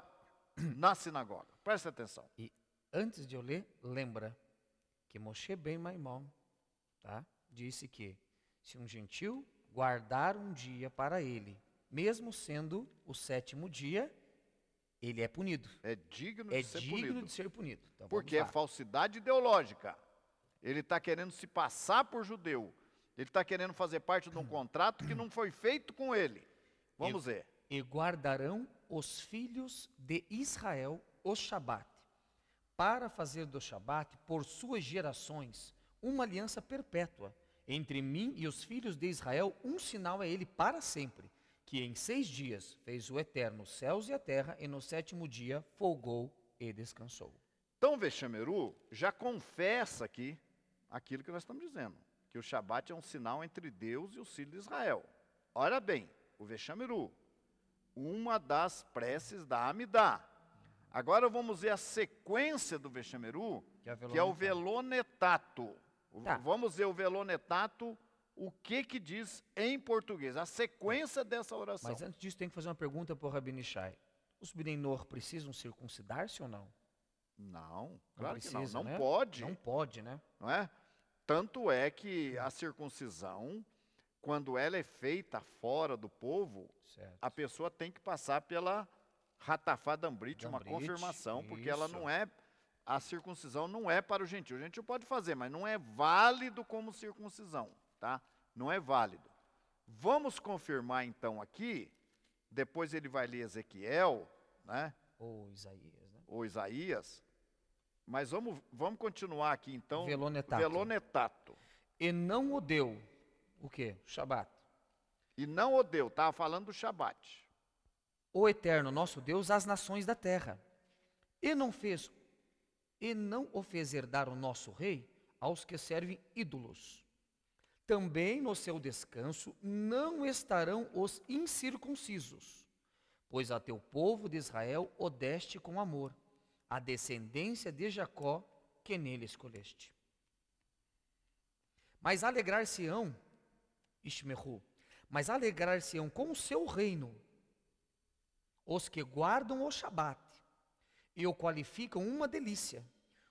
na sinagoga. Preste atenção. E antes de eu ler, lembra que Moshe Ben Maimon, tá? Disse que se um gentil guardar um dia para ele mesmo sendo o sétimo dia, ele é punido. É digno de é ser digno punido. de ser punido. Então, Porque é falsidade ideológica. Ele está querendo se passar por judeu. Ele está querendo fazer parte de um contrato que não foi feito com ele. Vamos e, ver. E guardarão os filhos de Israel o Shabat, para fazer do Shabat, por suas gerações, uma aliança perpétua entre mim e os filhos de Israel, um sinal a ele para sempre que em seis dias fez o Eterno céus e a terra, e no sétimo dia folgou e descansou. Então, Vexameru já confessa aqui aquilo que nós estamos dizendo, que o Shabat é um sinal entre Deus e os filhos de Israel. Olha bem, o Vexameru, uma das preces da Amidá. Agora vamos ver a sequência do Vexameru, que é, que é o velonetato. Tá. Vamos ver o velonetato o que que diz em português, a sequência dessa oração. Mas antes disso, tem que fazer uma pergunta para o Rabinishai. Os Benenor precisam circuncidar-se ou não? Não, não claro precisa, que não. Não né? pode. Não pode, né? Não é? Tanto é que a circuncisão, quando ela é feita fora do povo, certo. a pessoa tem que passar pela ratafada ambrite, uma confirmação, isso. porque ela não é a circuncisão não é para o gentil. O gentil pode fazer, mas não é válido como circuncisão tá? Não é válido. Vamos confirmar então aqui, depois ele vai ler Ezequiel, né? Ou Isaías, né? Ou Isaías. Mas vamos, vamos continuar aqui então. Velonetato. Velonetato. E não odeu o quê? O Shabat. E não odeu, estava falando do Shabat. O Eterno, nosso Deus, as nações da terra. E não fez, e não o fez herdar o nosso rei aos que servem ídolos também no seu descanso não estarão os incircuncisos, pois a teu povo de Israel odeste com amor, a descendência de Jacó que nele escolheste. Mas alegrar-se-ão, Ishmeru, mas alegrar-se-ão com o seu reino, os que guardam o Shabat, e o qualificam uma delícia,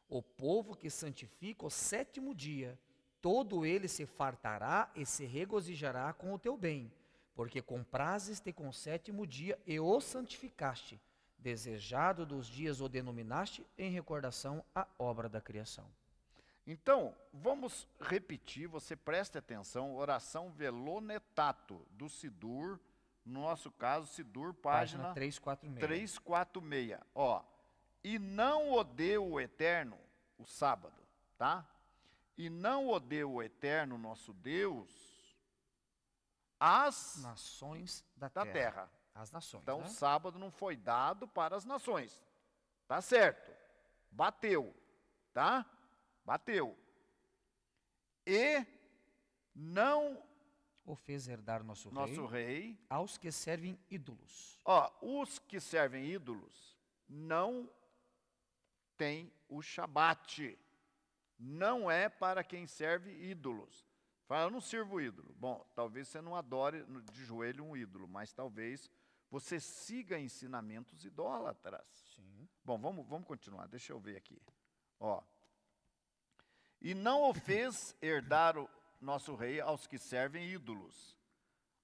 o povo que santifica o sétimo dia, todo ele se fartará e se regozijará com o teu bem, porque comprases te com o sétimo dia e o santificaste, desejado dos dias o denominaste em recordação à obra da criação. Então, vamos repetir, você preste atenção, oração velonetato do Sidur, no nosso caso, Sidur, página, página 346. 346. Ó, e não odeio o eterno, o sábado, tá? e não odeia o eterno nosso Deus, as nações da, da terra. As nações. Então, né? o sábado não foi dado para as nações. Tá certo. Bateu. Tá? Bateu. E não o fez herdar nosso, nosso rei, rei, aos que servem ídolos. Ó, os que servem ídolos não têm o Shabat não é para quem serve ídolos. Fala, eu não sirvo ídolo. Bom, talvez você não adore de joelho um ídolo, mas talvez você siga ensinamentos idólatras. Sim. Bom, vamos, vamos continuar, deixa eu ver aqui. Ó. E não o fez herdar o nosso rei aos que servem ídolos.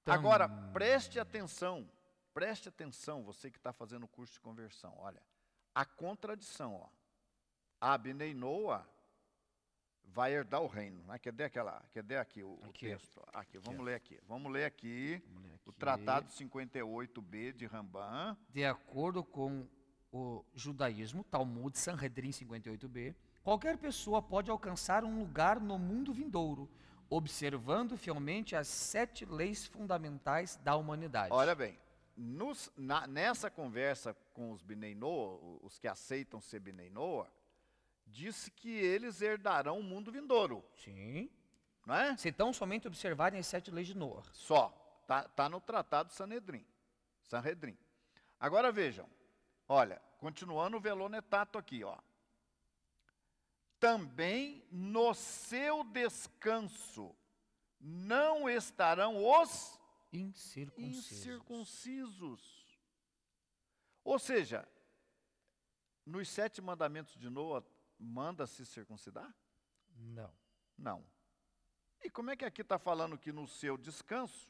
Agora, preste atenção, preste atenção, você que está fazendo o curso de conversão, olha, a contradição, ó. Abnei vai herdar o reino. Né? Cadê, aquela, aqui o, aqui. o texto? Aqui, vamos aqui. ler aqui. Vamos ler aqui, vamos ler aqui o Tratado 58b de Ramban. De acordo com o judaísmo, Talmud Sanhedrin 58b, qualquer pessoa pode alcançar um lugar no mundo vindouro, observando fielmente as sete leis fundamentais da humanidade. Olha bem, nos, na, nessa conversa com os Benei os que aceitam ser Benei disse que eles herdarão o mundo vindouro. Sim. Não é? Se tão somente observarem as sete leis de Noa. Só. Está tá no Tratado Sanedrim. Sanhedrim. Agora vejam. Olha, continuando o velonetato aqui, ó. Também no seu descanso não estarão os incircuncisos. incircuncisos. Ou seja, nos sete mandamentos de Noa manda se circuncidar? Não. Não. E como é que aqui está falando que no seu descanso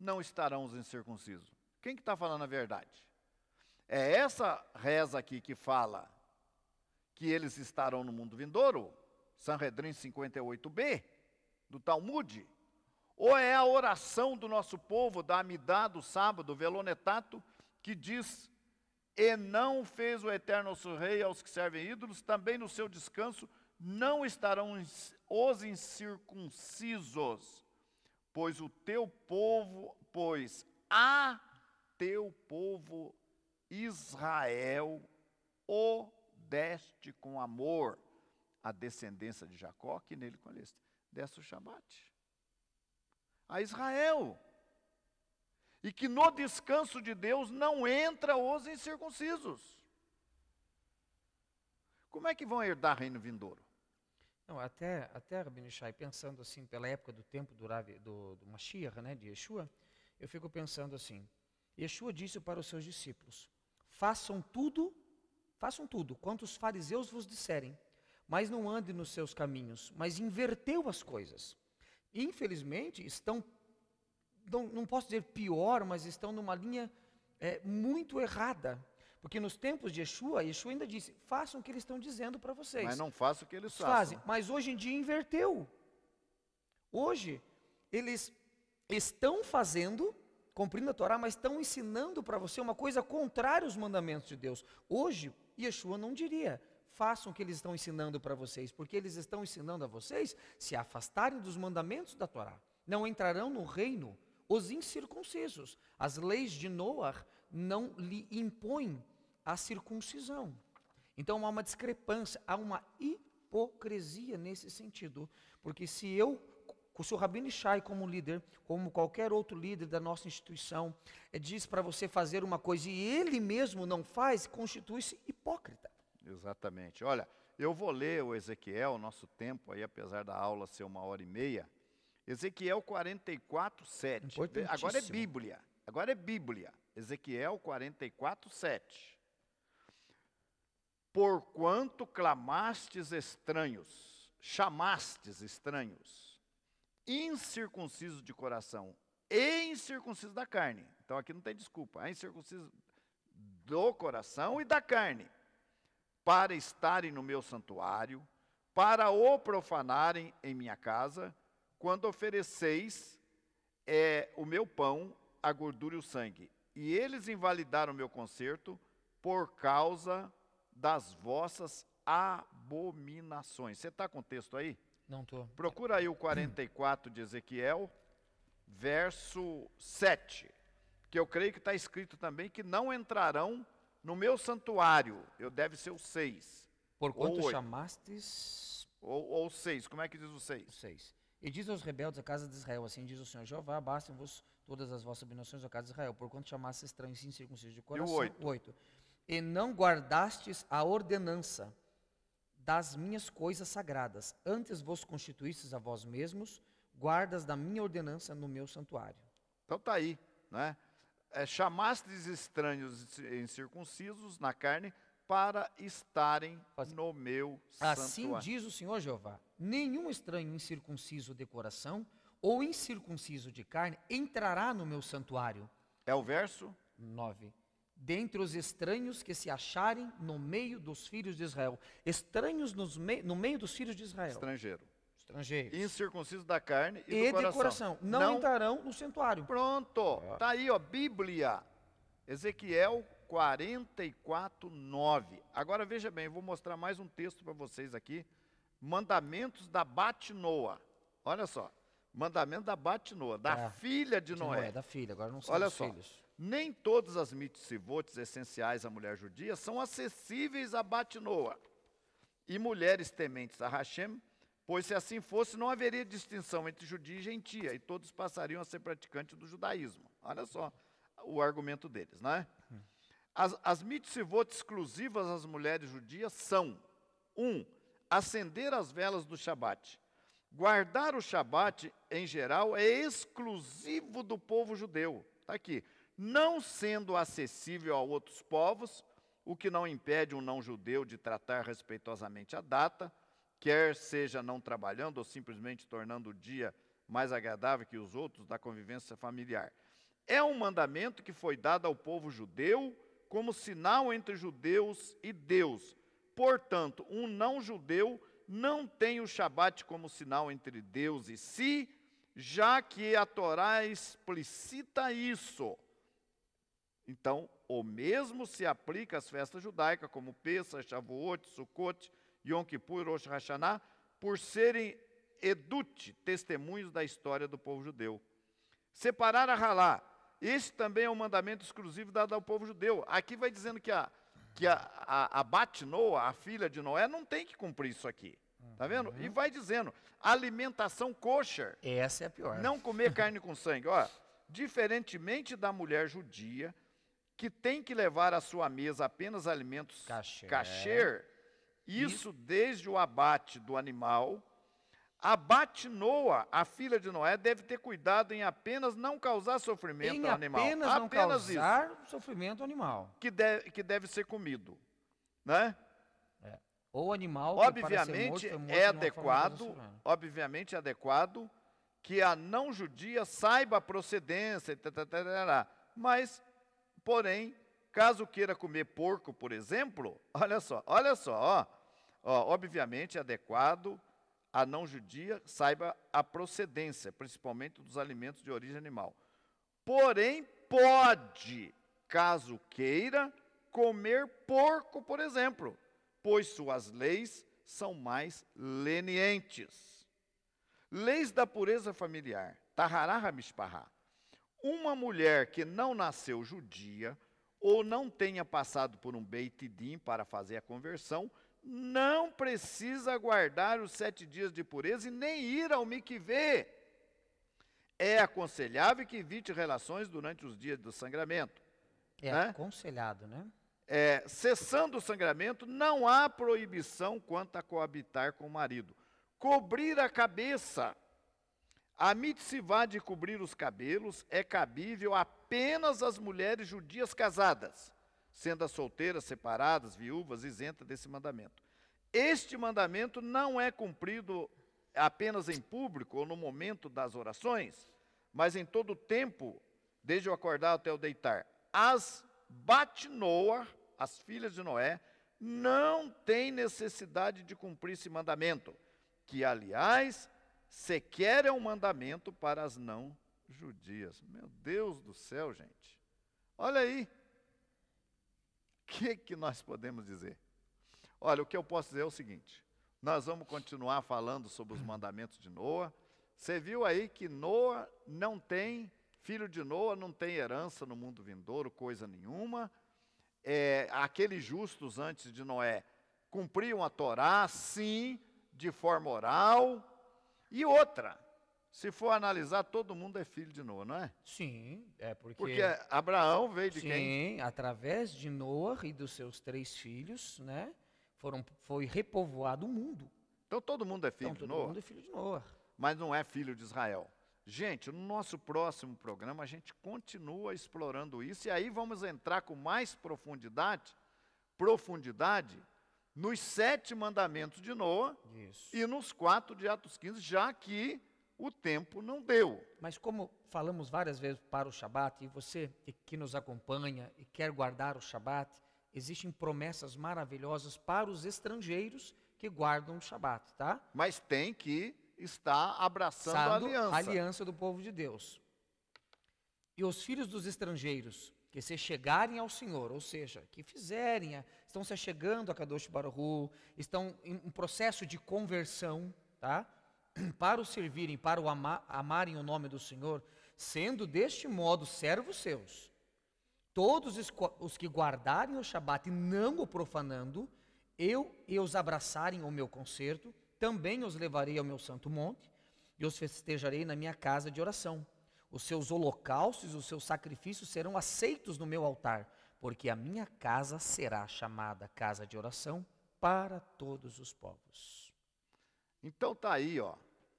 não estarão os incircuncisos? Quem que está falando a verdade? É essa reza aqui que fala que eles estarão no mundo vindouro, Sanhedrin 58b, do Talmud, ou é a oração do nosso povo, da Amidá, do sábado, Velonetato, que diz e não fez o eterno seu rei aos que servem ídolos, também no seu descanso não estarão os incircuncisos, pois o teu povo, pois a teu povo Israel o deste com amor, a descendência de Jacó, que nele conheceste, deste o Shabat. A Israel, e que no descanso de Deus não entra os incircuncisos. Como é que vão herdar reino vindouro? Não, até, até Rabinishai, pensando assim, pela época do tempo do, Ravi, do, do Mashiach, né, de Yeshua, eu fico pensando assim, Yeshua disse para os seus discípulos, façam tudo, façam tudo, quanto os fariseus vos disserem, mas não ande nos seus caminhos, mas inverteu as coisas. Infelizmente, estão não, não posso dizer pior, mas estão numa linha é, muito errada. Porque nos tempos de Yeshua, Yeshua ainda disse: façam o que eles estão dizendo para vocês. Mas não façam o que eles fazem. Façam. Mas hoje em dia inverteu. Hoje, eles estão fazendo, cumprindo a Torá, mas estão ensinando para você uma coisa contrária aos mandamentos de Deus. Hoje, Yeshua não diria: façam o que eles estão ensinando para vocês, porque eles estão ensinando a vocês se afastarem dos mandamentos da Torá. Não entrarão no reino os incircuncisos. As leis de Noar não lhe impõem a circuncisão. Então há uma discrepância, há uma hipocrisia nesse sentido. Porque se eu, com o seu Rabino Ishai como líder, como qualquer outro líder da nossa instituição, eh, diz para você fazer uma coisa e ele mesmo não faz, constitui-se hipócrita. Exatamente. Olha, eu vou ler o Ezequiel, o nosso tempo aí, apesar da aula ser uma hora e meia, Ezequiel 44, 7. Agora é Bíblia. Agora é Bíblia. Ezequiel 44, 7. Porquanto clamastes estranhos, chamastes estranhos, incircunciso de coração e incircunciso da carne. Então aqui não tem desculpa. É incircunciso do coração e da carne. Para estarem no meu santuário, para o profanarem em minha casa, quando ofereceis é, o meu pão, a gordura e o sangue. E eles invalidaram o meu conserto por causa das vossas abominações. Você está com o texto aí? Não estou. Procura aí o 44 de Ezequiel, verso 7. Que eu creio que está escrito também que não entrarão no meu santuário. Eu deve ser o 6. Por quanto ou chamastes? Ou, ou como é que diz o seis? seis. E diz aos rebeldes a casa de Israel, assim diz o Senhor Jeová, bastem-vos todas as vossas abominações à casa de Israel, porquanto chamasse estranhos e incircuncisos de coração. E 8. E não guardastes a ordenança das minhas coisas sagradas, antes vos constituístes a vós mesmos, guardas da minha ordenança no meu santuário. Então tá aí, né? É, chamastes estranhos e incircuncisos na carne, para estarem no meu assim santuário. Assim diz o Senhor Jeová: nenhum estranho incircunciso de coração ou incircunciso de carne entrará no meu santuário. É o verso 9. Dentre os estranhos que se acharem no meio dos filhos de Israel. Estranhos mei no meio dos filhos de Israel. Estrangeiro. Estrangeiro. Incircunciso da carne e, e do coração. coração. Não, Não, entrarão no santuário. Pronto. Está ah. aí, ó, Bíblia. Ezequiel 44, 9. Agora veja bem, eu vou mostrar mais um texto para vocês aqui. Mandamentos da Batinoa. Olha só. Mandamento da Batinoa, da é, filha de, de Noé. Noé. Da filha, agora não são Olha só, filhos. Nem todas as votos essenciais à mulher judia são acessíveis a Batinoa. E mulheres tementes a Hashem, pois se assim fosse, não haveria distinção entre judia e gentia, e todos passariam a ser praticantes do judaísmo. Olha só o argumento deles, não é? As, as mitzvot exclusivas às mulheres judias são: 1. Um, acender as velas do Shabat. Guardar o Shabat, em geral, é exclusivo do povo judeu. Está aqui. Não sendo acessível a outros povos, o que não impede um não-judeu de tratar respeitosamente a data, quer seja não trabalhando ou simplesmente tornando o dia mais agradável que os outros da convivência familiar. É um mandamento que foi dado ao povo judeu como sinal entre judeus e Deus. Portanto, um não-judeu não tem o Shabat como sinal entre Deus e si, já que a Torá explicita isso. Então, o mesmo se aplica às festas judaicas, como Pesach, Shavuot, Sukkot, Yom Kippur, Rosh Hashanah, por serem edute, testemunhos da história do povo judeu. Separar a Halá esse também é um mandamento exclusivo dado ao povo judeu. Aqui vai dizendo que a, que a, a, a a filha de Noé, não tem que cumprir isso aqui. Tá vendo? Uhum. E vai dizendo, alimentação kosher. Essa é a pior. Não comer <laughs> carne com sangue. Olha, diferentemente da mulher judia, que tem que levar à sua mesa apenas alimentos kasher, kasher isso desde o abate do animal Abate batinoa, a filha de Noé, deve ter cuidado em apenas não causar sofrimento em ao animal. Apenas, apenas não causar isso, sofrimento ao animal. Que deve, que deve ser comido. Né? É. Ou animal obviamente que morto, morto é adequado, obviamente é adequado que a não judia saiba a procedência, tata, tá, tá, tá, mas porém, caso queira comer porco, por exemplo, <laughs> olha só, olha só, ó, ó obviamente é adequado a não judia saiba a procedência, principalmente dos alimentos de origem animal. Porém, pode, caso queira, comer porco, por exemplo, pois suas leis são mais lenientes. Leis da pureza familiar, Tahará Hamishpahá. Uma mulher que não nasceu judia ou não tenha passado por um beitidim para fazer a conversão, não precisa guardar os sete dias de pureza e nem ir ao miquivê. É aconselhável que evite relações durante os dias do sangramento. É né? aconselhado, né? É, cessando o sangramento, não há proibição quanto a coabitar com o marido. Cobrir a cabeça. A mitzvah de cobrir os cabelos é cabível apenas às mulheres judias casadas sendo as solteiras, separadas, viúvas, isenta desse mandamento. Este mandamento não é cumprido apenas em público ou no momento das orações, mas em todo o tempo, desde o acordar até o deitar. As Batnoa, as filhas de Noé, não têm necessidade de cumprir esse mandamento, que, aliás, sequer é um mandamento para as não judias. Meu Deus do céu, gente. Olha aí que, que nós podemos dizer? Olha, o que eu posso dizer é o seguinte: nós vamos continuar falando sobre os mandamentos de Noa. Você viu aí que Noa não tem, filho de Noa não tem herança no mundo vindouro, coisa nenhuma. É, aqueles justos antes de Noé cumpriam a Torá, sim, de forma oral. E outra, se for analisar, todo mundo é filho de Noé, não é? Sim, é porque... Porque Abraão veio de sim, quem? Sim, através de Noé e dos seus três filhos, né? Foram, foi repovoado o mundo. Então todo mundo é filho então, de Noé? todo Noah, mundo é filho de Noé. Mas não é filho de Israel. Gente, no nosso próximo programa a gente continua explorando isso e aí vamos entrar com mais profundidade, profundidade nos sete mandamentos de Noé e nos quatro de Atos 15, já que o tempo não deu. Mas como falamos várias vezes para o Shabat, e você que nos acompanha e quer guardar o Shabat, existem promessas maravilhosas para os estrangeiros que guardam o Shabat, tá? Mas tem que estar abraçando Sado, a aliança. A aliança do povo de Deus. E os filhos dos estrangeiros que se chegarem ao Senhor, ou seja, que fizerem, estão se chegando a Kadosh Baruch estão em um processo de conversão, tá? para o servirem, para o amar, amarem o nome do Senhor, sendo deste modo servos seus. Todos os que guardarem o Shabat e não o profanando, eu e os abraçarem ao meu concerto, também os levarei ao meu santo monte e os festejarei na minha casa de oração. Os seus holocaustos, os seus sacrifícios serão aceitos no meu altar, porque a minha casa será chamada casa de oração para todos os povos. Então tá aí, ó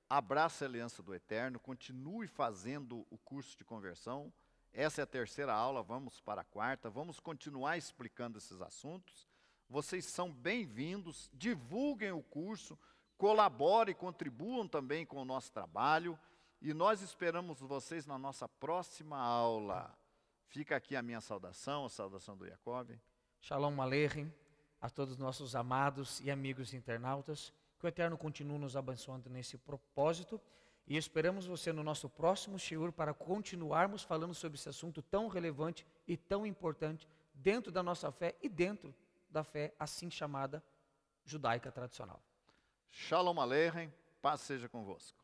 abraça a aliança do Eterno, continue fazendo o curso de conversão. Essa é a terceira aula, vamos para a quarta, vamos continuar explicando esses assuntos. Vocês são bem-vindos, divulguem o curso, colaborem, contribuam também com o nosso trabalho e nós esperamos vocês na nossa próxima aula. Fica aqui a minha saudação, a saudação do Jacob. Shalom Aleichem a todos nossos amados e amigos internautas. Que o Eterno continue nos abençoando nesse propósito. E esperamos você no nosso próximo Shiur para continuarmos falando sobre esse assunto tão relevante e tão importante dentro da nossa fé e dentro da fé assim chamada judaica tradicional. Shalom Aleichem, paz seja convosco.